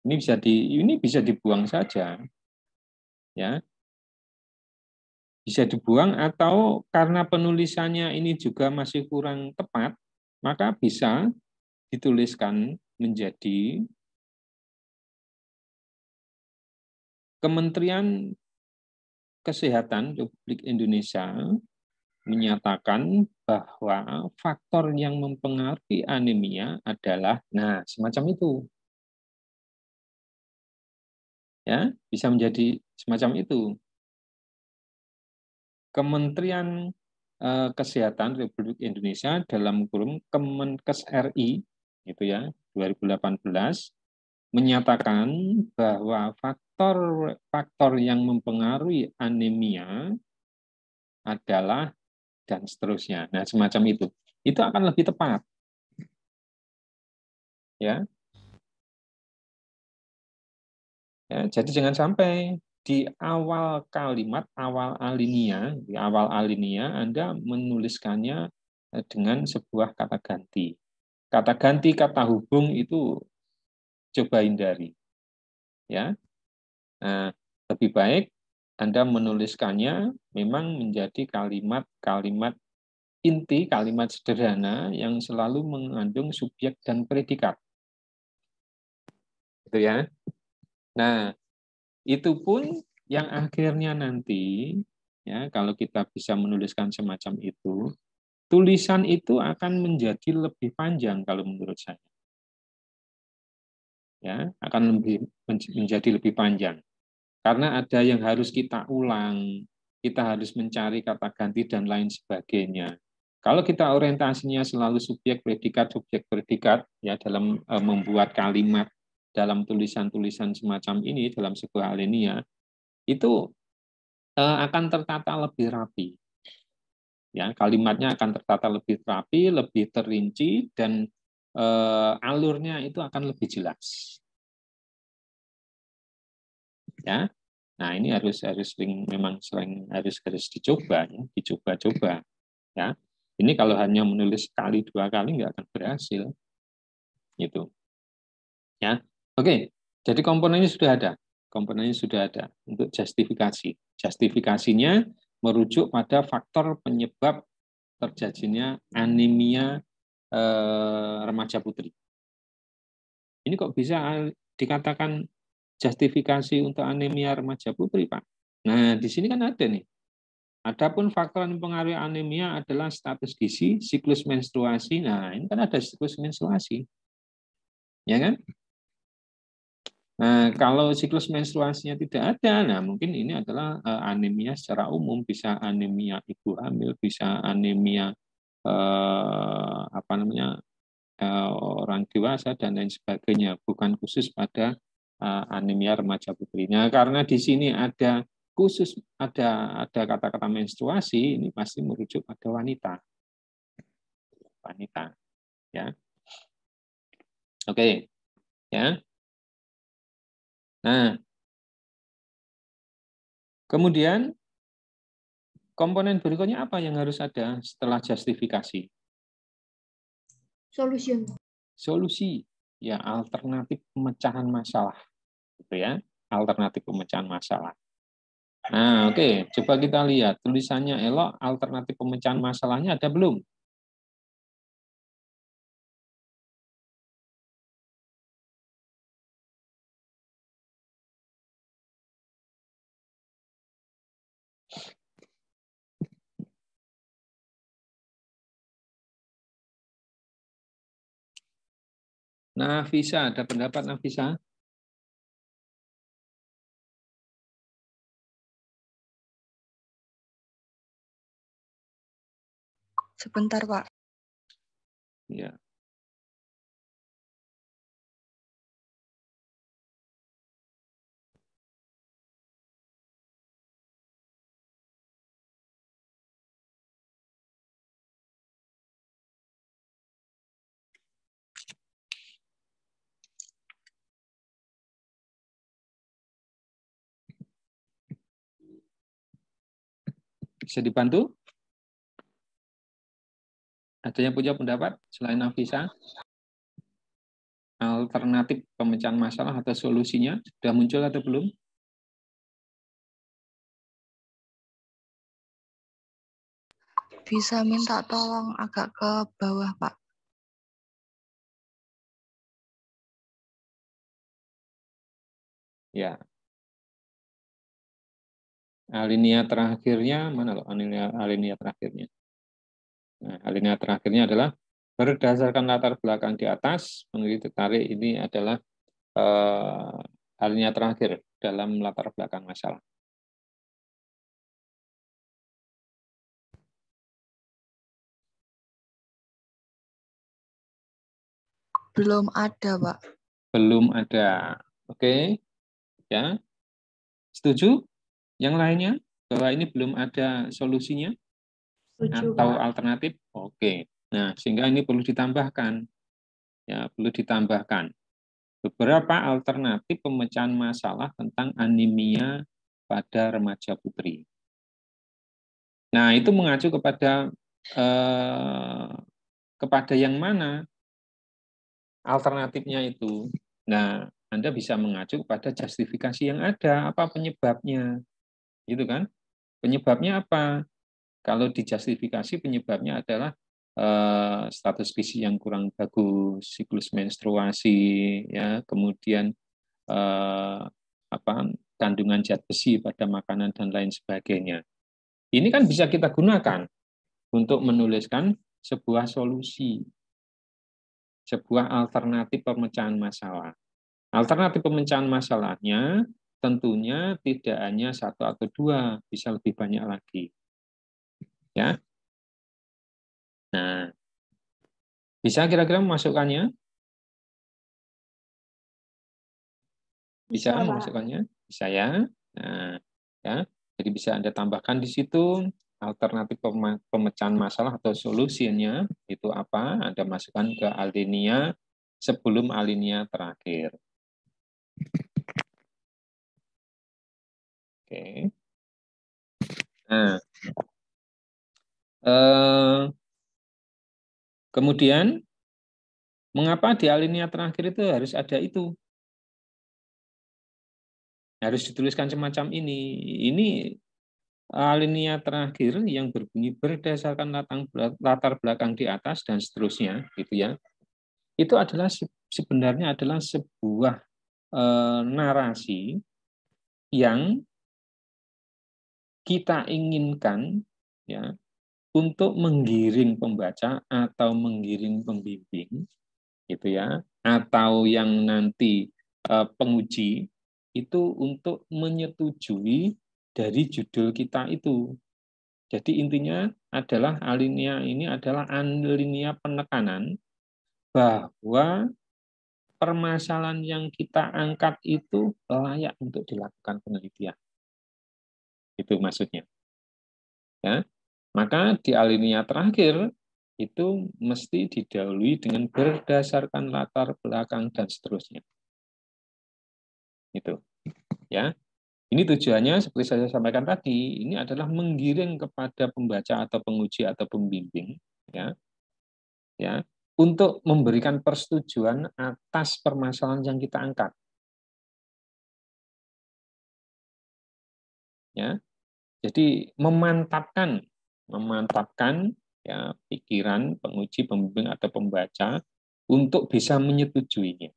ini bisa di, ini bisa dibuang saja, ya. Bisa dibuang atau karena penulisannya ini juga masih kurang tepat, maka bisa dituliskan menjadi Kementerian Kesehatan Republik Indonesia menyatakan bahwa faktor yang mempengaruhi anemia adalah nah semacam itu. Ya, bisa menjadi semacam itu. Kementerian eh, Kesehatan Republik Indonesia dalam kurung Kemenkes RI itu ya, 2018 menyatakan bahwa faktor-faktor yang mempengaruhi anemia adalah dan seterusnya. Nah, semacam itu. Itu akan lebih tepat. Ya. Ya, jadi jangan sampai di awal kalimat, awal alinea, di awal alinea Anda menuliskannya dengan sebuah kata ganti. Kata ganti, kata hubung itu coba hindari. Ya. Nah, lebih baik Anda menuliskannya memang menjadi kalimat-kalimat inti, kalimat sederhana yang selalu mengandung subjek dan predikat. Itu ya. Nah, itu pun yang akhirnya nanti ya kalau kita bisa menuliskan semacam itu tulisan itu akan menjadi lebih panjang kalau menurut saya. Ya, akan lebih menjadi lebih panjang. Karena ada yang harus kita ulang, kita harus mencari kata ganti dan lain sebagainya. Kalau kita orientasinya selalu subjek predikat subjek predikat ya dalam e, membuat kalimat dalam tulisan-tulisan semacam ini dalam sebuah alenia itu e, akan tertata lebih rapi Ya, kalimatnya akan tertata lebih rapi, lebih terinci, dan e, alurnya itu akan lebih jelas. Ya, nah ini harus harus sering, memang sering harus harus dicoba, ya, dicoba-coba. Ya, ini kalau hanya menulis sekali dua kali nggak akan berhasil, gitu. Ya, oke. Jadi komponennya sudah ada komponennya sudah ada untuk justifikasi. Justifikasinya merujuk pada faktor penyebab terjadinya anemia eh, remaja putri. Ini kok bisa dikatakan justifikasi untuk anemia remaja putri, Pak? Nah, di sini kan ada nih. Adapun faktor yang mempengaruhi anemia adalah status gizi, siklus menstruasi. Nah, ini kan ada siklus menstruasi. Ya kan? Nah, kalau siklus menstruasinya tidak ada, nah mungkin ini adalah eh, anemia secara umum, bisa anemia ibu hamil, bisa anemia uh, apa namanya uh, orang dewasa dan lain sebagainya, bukan khusus pada uh, anemia remaja putrinya karena di sini ada khusus ada ada kata-kata menstruasi, ini pasti merujuk pada wanita. Wanita, ya. Oke, okay. ya. Nah, kemudian komponen berikutnya apa yang harus ada setelah justifikasi? Solution. Solusi, ya alternatif pemecahan masalah, gitu ya, alternatif pemecahan masalah. Nah, oke, okay. coba kita lihat tulisannya elok, alternatif pemecahan masalahnya ada belum? Nafisa, ada pendapat Nafisa? Sebentar, Pak. Ya. Bisa dibantu? Ada yang punya pendapat selain Nafisa? Alternatif pemecahan masalah atau solusinya sudah muncul atau belum? Bisa minta tolong agak ke bawah, Pak. Ya, alinea terakhirnya mana loh alinea, alinea terakhirnya nah, alinea terakhirnya adalah berdasarkan latar belakang di atas mengikuti tertarik ini adalah eh, alinea terakhir dalam latar belakang masalah belum ada pak belum ada oke okay. ya setuju yang lainnya bahwa ini belum ada solusinya Setuju, atau nah, Pak. alternatif. Oke. Nah, sehingga ini perlu ditambahkan. Ya, perlu ditambahkan. Beberapa alternatif pemecahan masalah tentang anemia pada remaja putri. Nah, itu mengacu kepada eh, kepada yang mana alternatifnya itu. Nah, Anda bisa mengacu kepada justifikasi yang ada, apa penyebabnya gitu kan? Penyebabnya apa? Kalau dijustifikasi penyebabnya adalah uh, status gizi yang kurang bagus, siklus menstruasi, ya, kemudian uh, apa kandungan zat besi pada makanan dan lain sebagainya. Ini kan bisa kita gunakan untuk menuliskan sebuah solusi, sebuah alternatif pemecahan masalah. Alternatif pemecahan masalahnya tentunya tidak hanya satu atau dua, bisa lebih banyak lagi. Ya. Nah, bisa kira-kira memasukkannya? Bisa, bisa memasukkannya? Bisa ya. Nah, ya. Jadi bisa Anda tambahkan di situ alternatif pemecahan masalah atau solusinya itu apa? Anda masukkan ke alinea sebelum alinea terakhir okay. nah eh, kemudian mengapa di alinea terakhir itu harus ada itu harus dituliskan semacam ini ini alinea terakhir yang berbunyi berdasarkan latar belakang di atas dan seterusnya gitu ya itu adalah sebenarnya adalah sebuah e, narasi yang kita inginkan ya untuk menggiring pembaca atau menggiring pembimbing gitu ya atau yang nanti eh, penguji itu untuk menyetujui dari judul kita itu. Jadi intinya adalah alinea ini adalah alinea penekanan bahwa permasalahan yang kita angkat itu layak untuk dilakukan penelitian itu maksudnya. Ya. Maka di alinea terakhir itu mesti didahului dengan berdasarkan latar belakang dan seterusnya. Itu. Ya. Ini tujuannya seperti saya sampaikan tadi, ini adalah menggiring kepada pembaca atau penguji atau pembimbing ya. Ya, untuk memberikan persetujuan atas permasalahan yang kita angkat. Ya. Jadi memantapkan, memantapkan ya pikiran penguji, pembimbing atau pembaca untuk bisa menyetujuinya.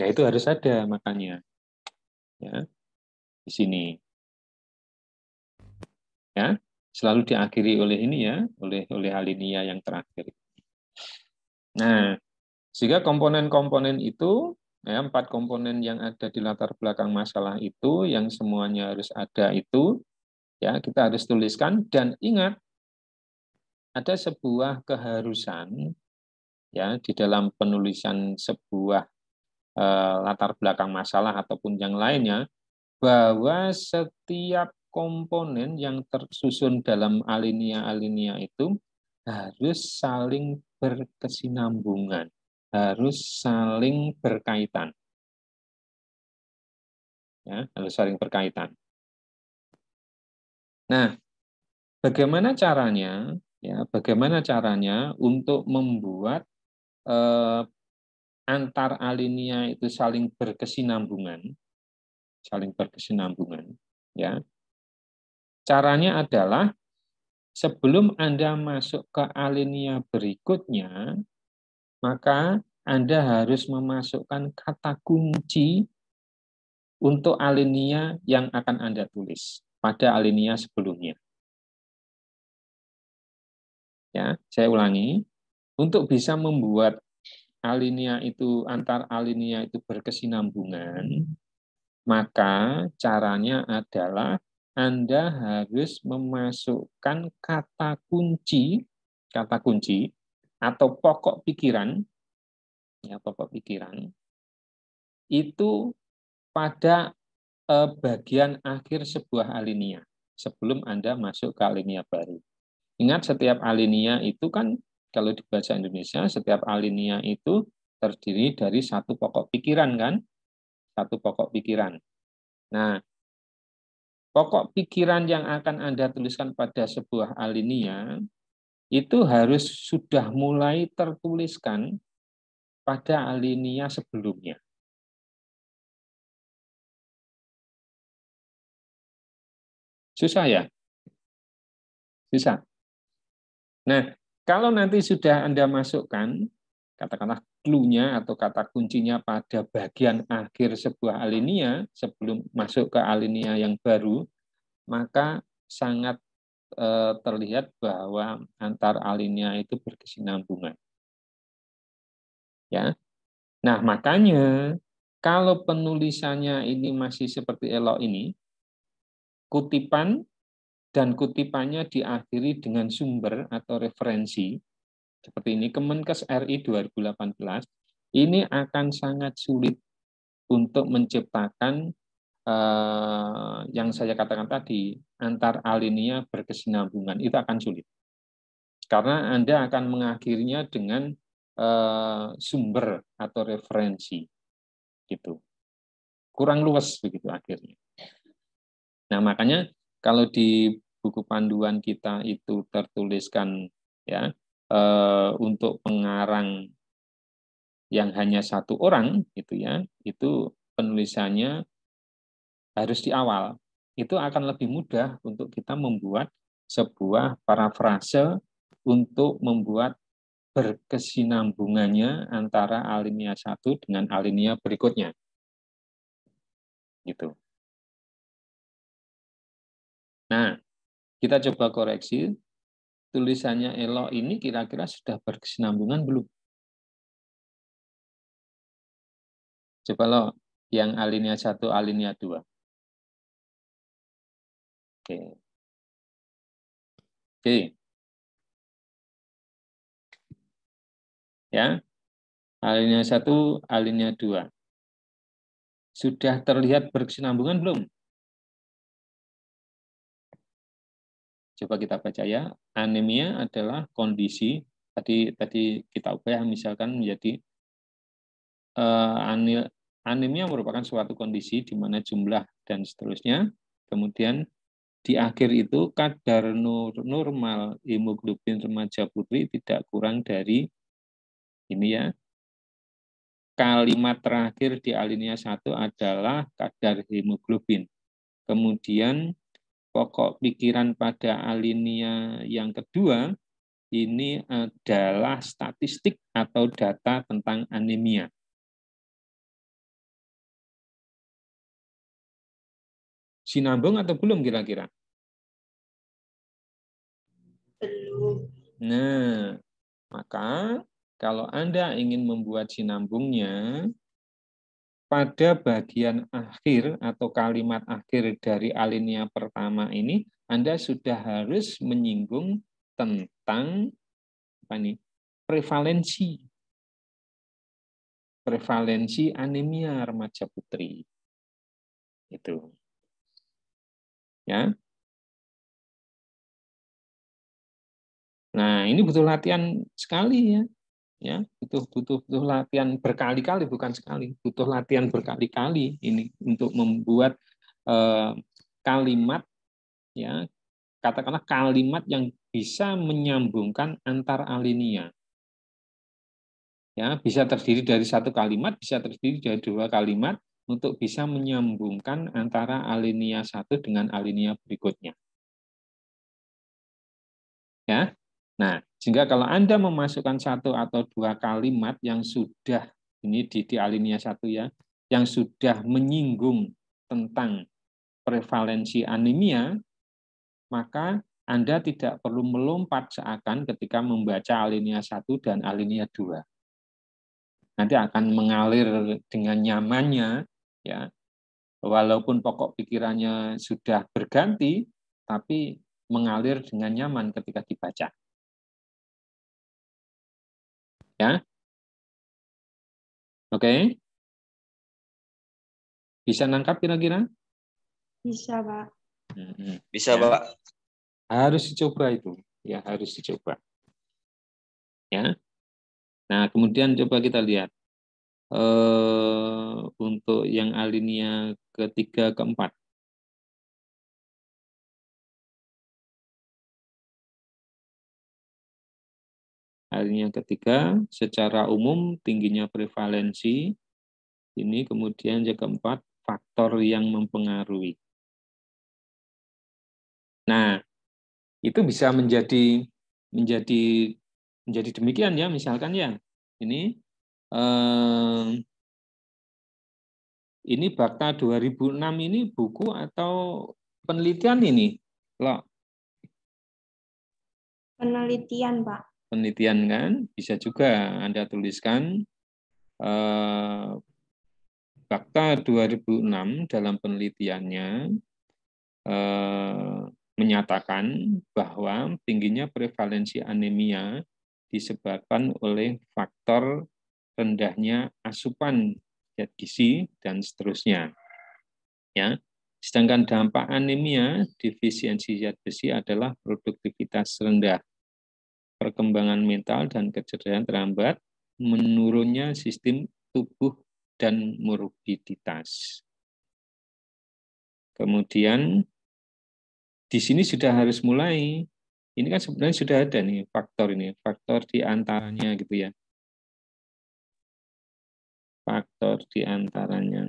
Ya itu harus ada makanya. Ya. Di sini. Ya, selalu diakhiri oleh ini ya, oleh oleh alinea yang terakhir. Nah, sehingga komponen-komponen itu ya empat komponen yang ada di latar belakang masalah itu yang semuanya harus ada itu Ya, kita harus tuliskan dan ingat ada sebuah keharusan ya di dalam penulisan sebuah eh, latar belakang masalah ataupun yang lainnya bahwa setiap komponen yang tersusun dalam alinea-alinea itu harus saling berkesinambungan, harus saling berkaitan. Ya, harus saling berkaitan. Nah, bagaimana caranya ya, bagaimana caranya untuk membuat eh, antar alinea itu saling berkesinambungan, saling berkesinambungan, ya. Caranya adalah sebelum Anda masuk ke alinea berikutnya, maka Anda harus memasukkan kata kunci untuk alinea yang akan Anda tulis pada alinea sebelumnya. Ya, saya ulangi. Untuk bisa membuat alinea itu antar alinea itu berkesinambungan, maka caranya adalah Anda harus memasukkan kata kunci, kata kunci atau pokok pikiran, ya pokok pikiran itu pada bagian akhir sebuah alinea sebelum Anda masuk ke alinea baru. Ingat setiap alinea itu kan kalau di bahasa Indonesia setiap alinea itu terdiri dari satu pokok pikiran kan? Satu pokok pikiran. Nah, pokok pikiran yang akan Anda tuliskan pada sebuah alinea itu harus sudah mulai tertuliskan pada alinea sebelumnya. Susah ya? Susah. Nah, kalau nanti sudah Anda masukkan, katakanlah clue-nya atau kata kuncinya pada bagian akhir sebuah alinea sebelum masuk ke alinea yang baru, maka sangat eh, terlihat bahwa antar alinea itu berkesinambungan. Ya. Nah, makanya kalau penulisannya ini masih seperti elok ini, kutipan dan kutipannya diakhiri dengan sumber atau referensi seperti ini Kemenkes RI 2018 ini akan sangat sulit untuk menciptakan eh, yang saya katakan tadi antar alinea berkesinambungan itu akan sulit karena Anda akan mengakhirinya dengan eh, sumber atau referensi gitu kurang luas begitu akhirnya Nah, makanya kalau di buku panduan kita itu tertuliskan ya e, untuk pengarang yang hanya satu orang gitu ya, itu penulisannya harus di awal. Itu akan lebih mudah untuk kita membuat sebuah parafrase untuk membuat berkesinambungannya antara alinea satu dengan alinea berikutnya. Gitu. Nah, kita coba koreksi tulisannya elo ini kira-kira sudah berkesinambungan belum? Coba lo yang alinea satu, alinea dua. Oke. Oke. Ya. Alinea satu, alinea dua. Sudah terlihat berkesinambungan belum? Coba kita baca ya. Anemia adalah kondisi tadi tadi kita ubah misalkan menjadi uh, anemia merupakan suatu kondisi di mana jumlah dan seterusnya. Kemudian di akhir itu kadar nur normal hemoglobin remaja putri tidak kurang dari ini ya. Kalimat terakhir di alinea 1 adalah kadar hemoglobin. Kemudian pokok pikiran pada alinea yang kedua ini adalah statistik atau data tentang anemia. Sinambung atau belum kira-kira? Belum. Nah, maka kalau Anda ingin membuat sinambungnya, pada bagian akhir atau kalimat akhir dari alinea pertama ini, Anda sudah harus menyinggung tentang apa nih, prevalensi. Prevalensi anemia remaja putri. Itu. Ya. Nah, ini butuh latihan sekali ya ya butuh butuh butuh latihan berkali-kali bukan sekali butuh latihan berkali-kali ini untuk membuat eh, kalimat ya katakanlah kalimat yang bisa menyambungkan antar alinea ya bisa terdiri dari satu kalimat bisa terdiri dari dua kalimat untuk bisa menyambungkan antara alinea satu dengan alinea berikutnya ya Nah, sehingga kalau Anda memasukkan satu atau dua kalimat yang sudah, ini di, di alinea satu ya, yang sudah menyinggung tentang prevalensi anemia, maka Anda tidak perlu melompat seakan ketika membaca alinea satu dan alinea dua Nanti akan mengalir dengan nyamannya ya. Walaupun pokok pikirannya sudah berganti tapi mengalir dengan nyaman ketika dibaca. Ya. Oke. Okay. Bisa nangkap kira-kira? Bisa, Pak. Hmm, Bisa, ya. Pak. Harus dicoba itu. Ya, harus dicoba. Ya. Nah, kemudian coba kita lihat. Uh, untuk yang alinea ketiga keempat. Artinya ketiga, secara umum tingginya prevalensi. Ini kemudian yang keempat, faktor yang mempengaruhi. Nah, itu bisa menjadi menjadi menjadi demikian ya misalkan ya ini eh, ini Bakta 2006 ini buku atau penelitian ini loh penelitian pak penelitian kan bisa juga Anda tuliskan eh, fakta 2006 dalam penelitiannya eh, menyatakan bahwa tingginya prevalensi anemia disebabkan oleh faktor rendahnya asupan zat gizi dan seterusnya. Ya. Sedangkan dampak anemia defisiensi zat besi adalah produktivitas rendah perkembangan mental dan kecerdasan terhambat, menurunnya sistem tubuh dan morbiditas. Kemudian di sini sudah harus mulai. Ini kan sebenarnya sudah ada nih faktor ini, faktor di antaranya gitu ya. Faktor di antaranya.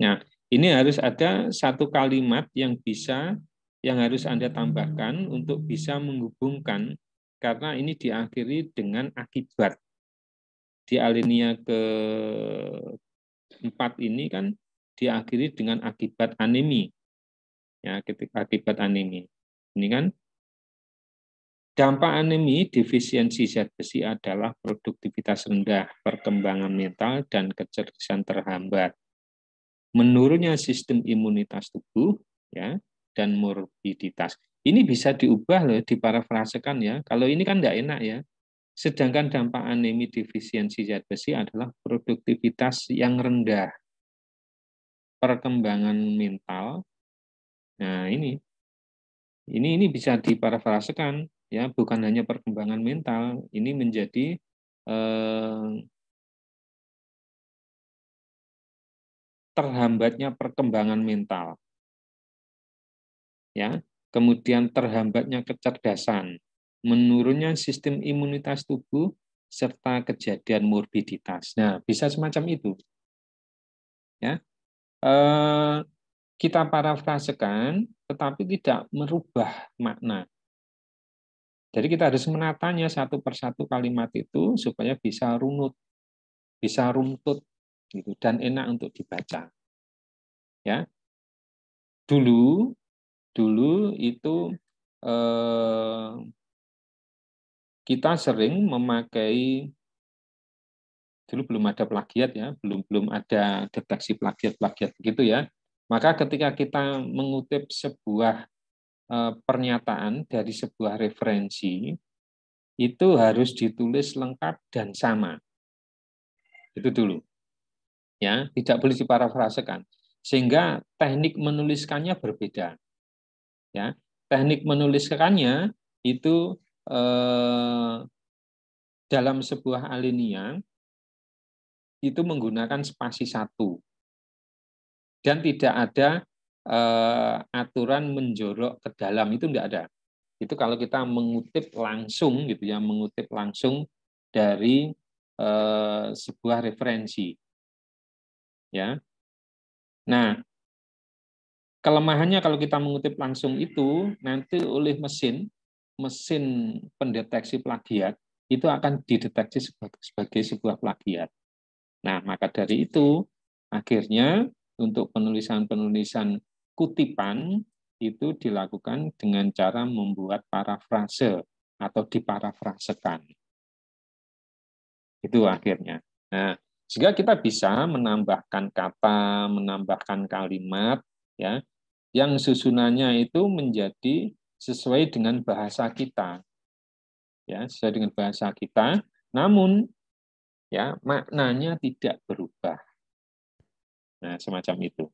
Nah, ini harus ada satu kalimat yang bisa yang harus Anda tambahkan untuk bisa menghubungkan karena ini diakhiri dengan akibat. Di alinea ke 4 ini kan diakhiri dengan akibat anemi. Ya, akibat anemi. Ini kan Dampak anemi defisiensi zat besi adalah produktivitas rendah, perkembangan mental, dan kecerdasan terhambat. Menurunnya sistem imunitas tubuh ya dan morbiditas. Ini bisa diubah loh, diparafrasekan ya. Kalau ini kan tidak enak ya. Sedangkan dampak anemi defisiensi zat besi adalah produktivitas yang rendah, perkembangan mental. Nah ini, ini ini bisa diparafrasekan ya, bukan hanya perkembangan mental, ini menjadi eh, terhambatnya perkembangan mental. Ya, kemudian terhambatnya kecerdasan, menurunnya sistem imunitas tubuh, serta kejadian morbiditas. Nah, bisa semacam itu. Ya, eh, kita parafrasekan, tetapi tidak merubah makna. Jadi kita harus menatanya satu persatu kalimat itu supaya bisa runut, bisa runtut, gitu, dan enak untuk dibaca. Ya, dulu dulu itu eh, kita sering memakai dulu belum ada plagiat ya, belum belum ada deteksi plagiat-plagiat gitu ya. Maka ketika kita mengutip sebuah eh, pernyataan dari sebuah referensi itu harus ditulis lengkap dan sama. Itu dulu. Ya, tidak boleh diparafrasekan. Sehingga teknik menuliskannya berbeda. Ya, teknik menuliskannya itu eh, dalam sebuah alinea itu menggunakan spasi satu dan tidak ada eh, aturan menjorok ke dalam itu tidak ada. Itu kalau kita mengutip langsung gitu ya, mengutip langsung dari eh, sebuah referensi. Ya. Nah, Kelemahannya kalau kita mengutip langsung itu nanti oleh mesin mesin pendeteksi plagiat itu akan dideteksi sebagai, sebagai sebuah plagiat. Nah, maka dari itu akhirnya untuk penulisan-penulisan kutipan itu dilakukan dengan cara membuat parafrase atau diparafrasekan. Itu akhirnya. Nah, sehingga kita bisa menambahkan kata, menambahkan kalimat ya yang susunannya itu menjadi sesuai dengan bahasa kita ya sesuai dengan bahasa kita namun ya maknanya tidak berubah nah semacam itu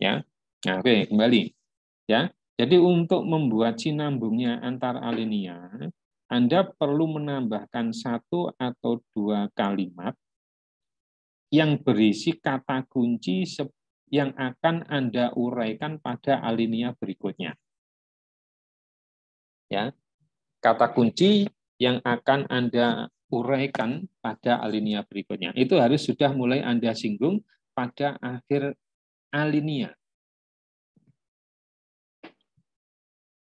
ya nah, oke kembali ya jadi untuk membuat sinambungnya antar alinea anda perlu menambahkan satu atau dua kalimat yang berisi kata kunci yang akan Anda uraikan pada alinea berikutnya. Ya. Kata kunci yang akan Anda uraikan pada alinea berikutnya. Itu harus sudah mulai Anda singgung pada akhir alinea.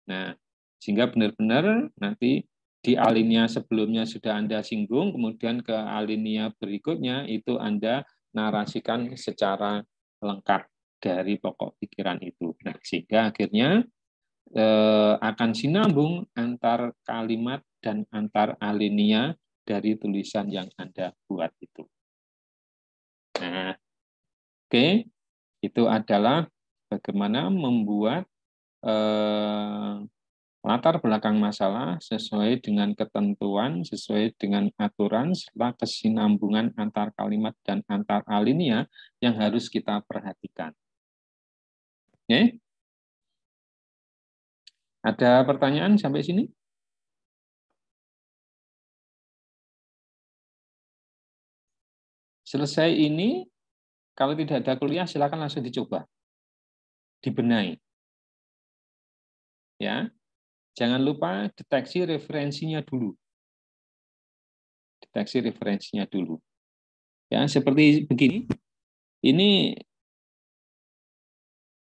Nah, sehingga benar-benar nanti di alinea sebelumnya sudah Anda singgung, kemudian ke alinea berikutnya itu Anda narasikan secara lengkap dari pokok pikiran itu. Nah, sehingga akhirnya eh, akan sinambung antar kalimat dan antar alinea dari tulisan yang Anda buat itu. Nah, oke, okay. itu adalah bagaimana membuat eh, latar belakang masalah sesuai dengan ketentuan, sesuai dengan aturan, serta kesinambungan antar kalimat dan antar alinea yang harus kita perhatikan. Oke? Ada pertanyaan sampai sini? Selesai ini, kalau tidak ada kuliah, silakan langsung dicoba. Dibenahi. Ya, Jangan lupa deteksi referensinya dulu. Deteksi referensinya dulu. Ya, seperti begini. Ini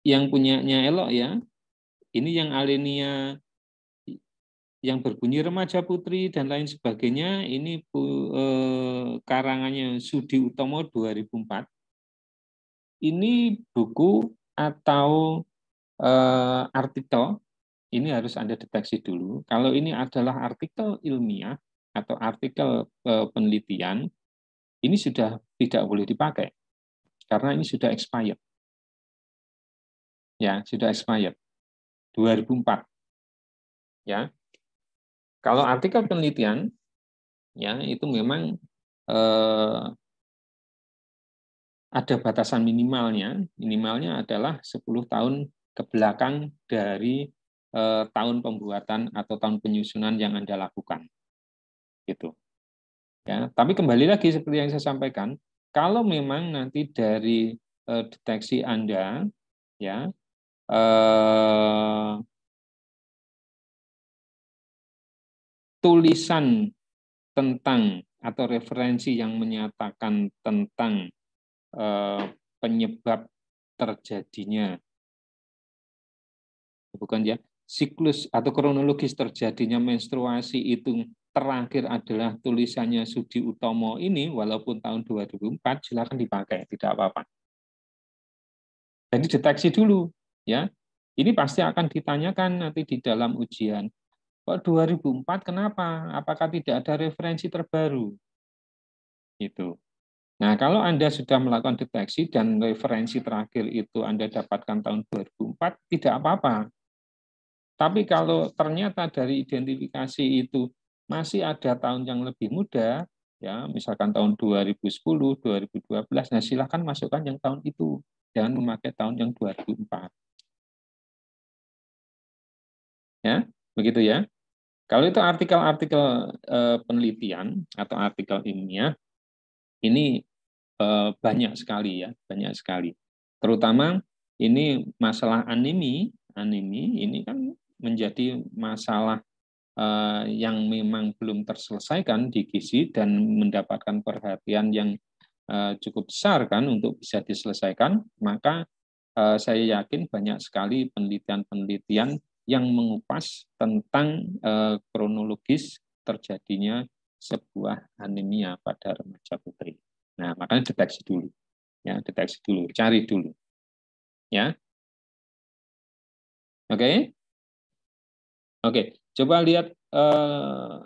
yang punyanya elok ya. Ini yang alenia yang berbunyi remaja putri dan lain sebagainya ini eh, karangannya Sudi Utomo 2004 ini buku atau eh, artikel ini harus Anda deteksi dulu. Kalau ini adalah artikel ilmiah atau artikel eh, penelitian, ini sudah tidak boleh dipakai karena ini sudah expired. Ya, sudah expired. 2004. Ya. Kalau artikel penelitian ya itu memang eh, ada batasan minimalnya. Minimalnya adalah 10 tahun ke belakang dari Eh, tahun pembuatan atau tahun penyusunan yang Anda lakukan. Gitu. Ya, tapi kembali lagi seperti yang saya sampaikan, kalau memang nanti dari eh, deteksi Anda ya eh, tulisan tentang atau referensi yang menyatakan tentang eh, penyebab terjadinya bukan ya siklus atau kronologis terjadinya menstruasi itu terakhir adalah tulisannya Sudi Utomo ini, walaupun tahun 2004, silakan dipakai, tidak apa-apa. Jadi deteksi dulu, ya. Ini pasti akan ditanyakan nanti di dalam ujian. Kok 2004 kenapa? Apakah tidak ada referensi terbaru? Itu. Nah, kalau Anda sudah melakukan deteksi dan referensi terakhir itu Anda dapatkan tahun 2004, tidak apa-apa. Tapi kalau ternyata dari identifikasi itu masih ada tahun yang lebih muda, ya misalkan tahun 2010, 2012, nah silahkan masukkan yang tahun itu, jangan memakai tahun yang 2004. Ya, begitu ya. Kalau itu artikel-artikel eh, penelitian atau artikel ilmiah, ini eh, banyak sekali ya, banyak sekali. Terutama ini masalah anemi, anemi ini kan menjadi masalah eh, yang memang belum terselesaikan di gizi dan mendapatkan perhatian yang eh, cukup besar kan untuk bisa diselesaikan, maka eh, saya yakin banyak sekali penelitian-penelitian yang mengupas tentang kronologis terjadinya sebuah anemia pada remaja putri. Nah, makanya deteksi dulu. Ya, deteksi dulu, cari dulu. Ya. Oke. Okay? Oke, coba lihat uh,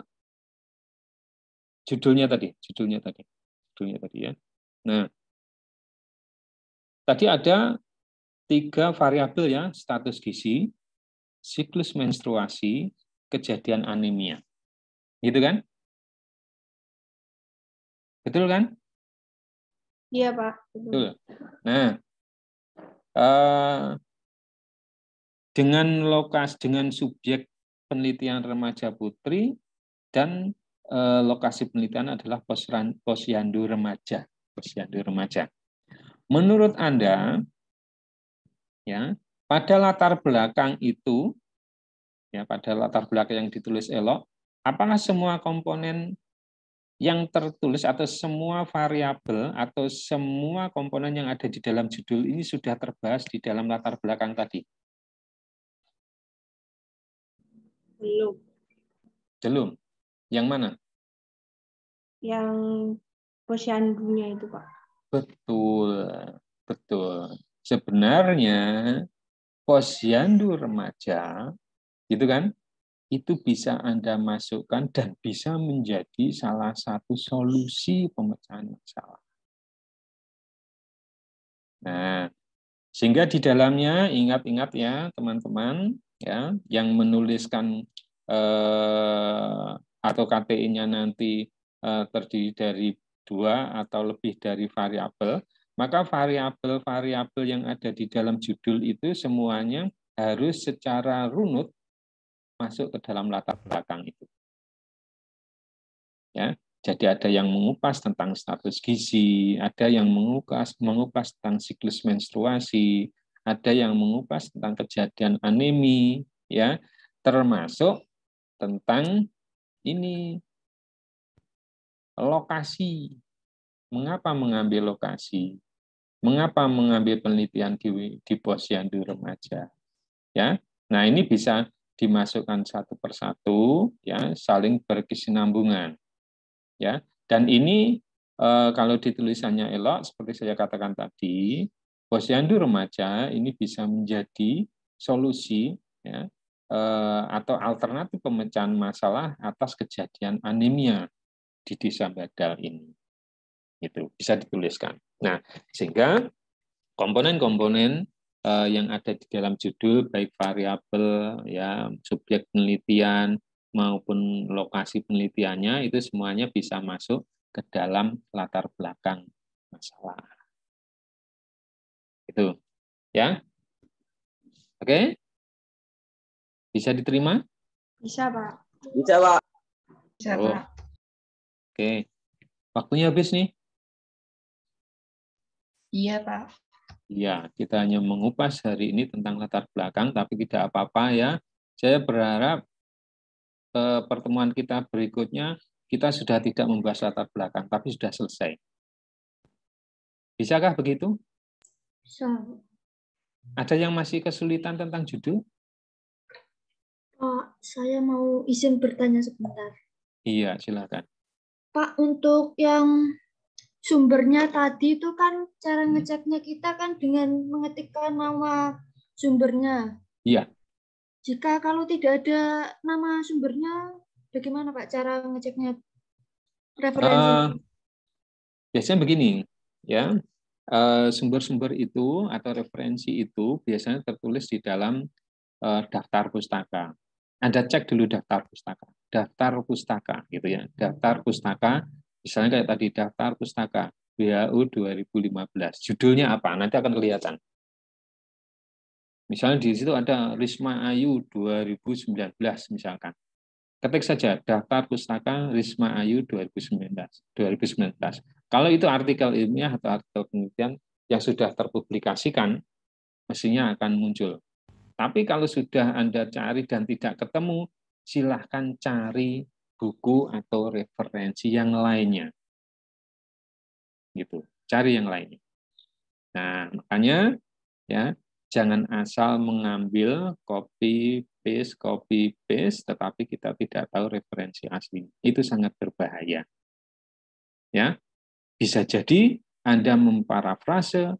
judulnya tadi, judulnya tadi, judulnya tadi ya. Nah, tadi ada tiga variabel ya, status gizi, siklus menstruasi, kejadian anemia. Gitu kan? Betul kan? Iya, Pak. Betul. Nah, uh, dengan lokasi, dengan subjek penelitian remaja putri, dan eh, lokasi penelitian adalah posyandu remaja. Posyandu remaja. Menurut Anda, ya pada latar belakang itu, ya pada latar belakang yang ditulis elok, apakah semua komponen yang tertulis atau semua variabel atau semua komponen yang ada di dalam judul ini sudah terbahas di dalam latar belakang tadi. Belum. Belum. Yang mana? Yang posyandunya itu, Pak. Betul. Betul. Sebenarnya posyandu remaja gitu kan? Itu bisa Anda masukkan dan bisa menjadi salah satu solusi pemecahan masalah. Nah, sehingga di dalamnya ingat-ingat ya teman-teman, ya yang menuliskan eh, atau KTI-nya nanti eh, terdiri dari dua atau lebih dari variabel, maka variabel-variabel yang ada di dalam judul itu semuanya harus secara runut masuk ke dalam latar belakang itu. Ya, jadi ada yang mengupas tentang status gizi, ada yang mengupas mengupas tentang siklus menstruasi, ada yang mengupas tentang kejadian anemi, ya, termasuk tentang ini lokasi. Mengapa mengambil lokasi? Mengapa mengambil penelitian di, di posyandu remaja? Ya, nah ini bisa dimasukkan satu persatu, ya, saling berkesinambungan, ya. Dan ini eh, kalau ditulisannya elok, seperti saya katakan tadi, posyandu remaja ini bisa menjadi solusi ya, eh, atau alternatif pemecahan masalah atas kejadian anemia di desa Badal ini. Itu bisa dituliskan. Nah, sehingga komponen-komponen eh, yang ada di dalam judul baik variabel ya subjek penelitian maupun lokasi penelitiannya itu semuanya bisa masuk ke dalam latar belakang masalah. Itu. Ya. Oke. Okay? Bisa diterima? Bisa, Pak. Bisa, Pak. Bisa, oh. Pak. Oke. Okay. Waktunya habis nih. Iya, Pak. Iya, kita hanya mengupas hari ini tentang latar belakang, tapi tidak apa-apa ya. Saya berharap eh, pertemuan kita berikutnya kita sudah tidak membahas latar belakang, tapi sudah selesai. Bisakah begitu? Ada yang masih kesulitan tentang judul? Pak, saya mau izin bertanya sebentar. Iya, silakan. Pak, untuk yang sumbernya tadi itu kan cara hmm. ngeceknya kita kan dengan mengetikkan nama sumbernya. Iya. Jika kalau tidak ada nama sumbernya, bagaimana Pak cara ngeceknya referensi? Uh, biasanya begini, ya. Eh, sumber-sumber itu atau referensi itu biasanya tertulis di dalam eh, daftar pustaka. Anda cek dulu daftar pustaka, daftar pustaka gitu ya, daftar pustaka. Misalnya kayak tadi daftar pustaka BAU 2015, judulnya apa? Nanti akan kelihatan. Misalnya di situ ada Risma Ayu 2019 misalkan. Ketik saja daftar pustaka Risma Ayu 2019. 2019. Kalau itu artikel ilmiah atau artikel penelitian yang sudah terpublikasikan, mestinya akan muncul. Tapi kalau sudah Anda cari dan tidak ketemu, silahkan cari buku atau referensi yang lainnya. Gitu. Cari yang lainnya. Nah, makanya ya jangan asal mengambil copy paste copy paste tetapi kita tidak tahu referensi aslinya. Itu sangat berbahaya. Ya. Bisa jadi Anda memparafrase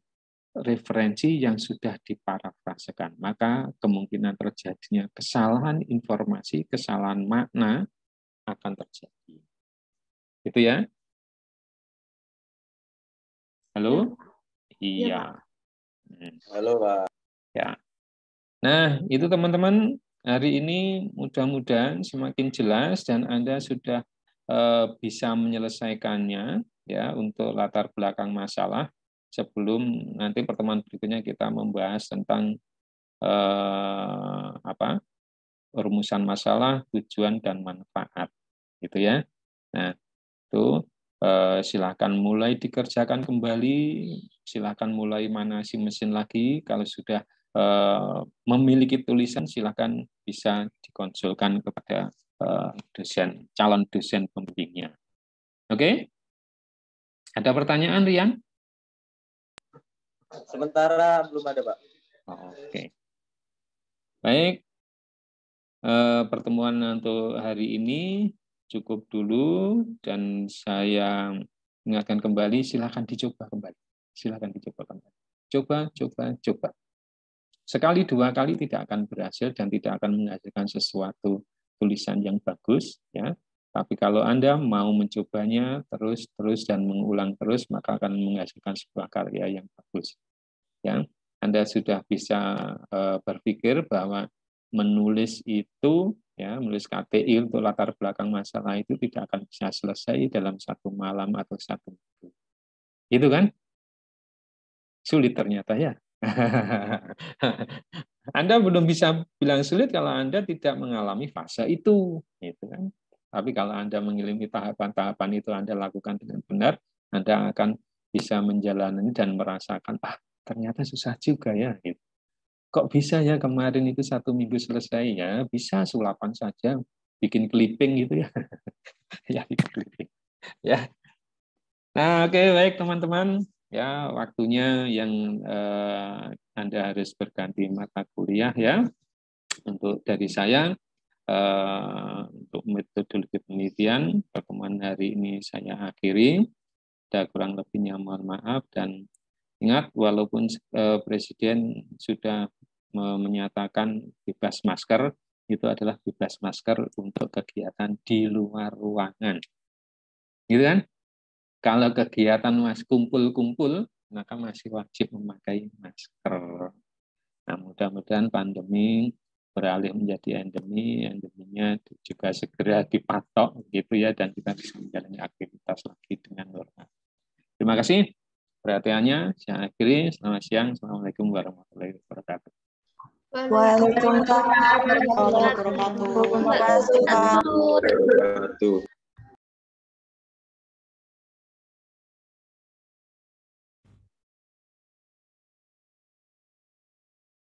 referensi yang sudah diparafrasekan. Maka kemungkinan terjadinya kesalahan informasi, kesalahan makna akan terjadi. Itu ya. Halo? Iya. iya, iya. Hmm. Halo, Pak. Ya. Nah, itu teman-teman hari ini mudah-mudahan semakin jelas dan Anda sudah eh, bisa menyelesaikannya ya untuk latar belakang masalah sebelum nanti pertemuan berikutnya kita membahas tentang eh, apa rumusan masalah, tujuan dan manfaat, gitu ya. Nah itu eh, silahkan mulai dikerjakan kembali, silahkan mulai manasi mesin lagi kalau sudah eh, memiliki tulisan silahkan bisa dikonsulkan kepada eh, dosen calon dosen pembimbingnya. Oke? Okay? Ada pertanyaan, Rian? Sementara belum ada, Pak. Oh, Oke. Okay. Baik. E, pertemuan untuk hari ini cukup dulu dan saya ingatkan kembali, silahkan dicoba kembali. Silahkan dicoba kembali. Coba, coba, coba. Sekali dua kali tidak akan berhasil dan tidak akan menghasilkan sesuatu tulisan yang bagus. ya tapi kalau Anda mau mencobanya terus-terus dan mengulang terus, maka akan menghasilkan sebuah karya yang bagus. Ya, Anda sudah bisa eh, berpikir bahwa menulis itu, ya, menulis KTI untuk latar belakang masalah itu tidak akan bisa selesai dalam satu malam atau satu minggu. Itu kan? Sulit ternyata ya. Anda belum bisa bilang sulit kalau Anda tidak mengalami fase itu, gitu kan? Tapi kalau Anda mengilimi tahapan-tahapan itu Anda lakukan dengan benar, Anda akan bisa menjalani dan merasakan, ah ternyata susah juga ya. Gitu. Kok bisa ya kemarin itu satu minggu selesai ya, bisa sulapan saja, bikin clipping gitu ya. ya, bikin clipping. ya. Nah oke okay, baik teman-teman, ya waktunya yang eh, Anda harus berganti mata kuliah ya untuk dari saya Eh, untuk metodologi penelitian. Pertemuan hari ini saya akhiri. Ada kurang lebihnya mohon maaf dan ingat walaupun eh, presiden sudah menyatakan bebas masker itu adalah bebas masker untuk kegiatan di luar ruangan. Gitu kan? Kalau kegiatan mas kumpul-kumpul, maka masih wajib memakai masker. Nah, mudah-mudahan pandemi beralih menjadi endemi, endeminya juga segera dipatok gitu ya dan kita bisa menjalani aktivitas lagi dengan normal. Terima kasih perhatiannya. Saya akhiri. Selamat siang. Assalamualaikum warahmatullahi wabarakatuh. Waalaikumsalam warahmatullahi wabarakatuh.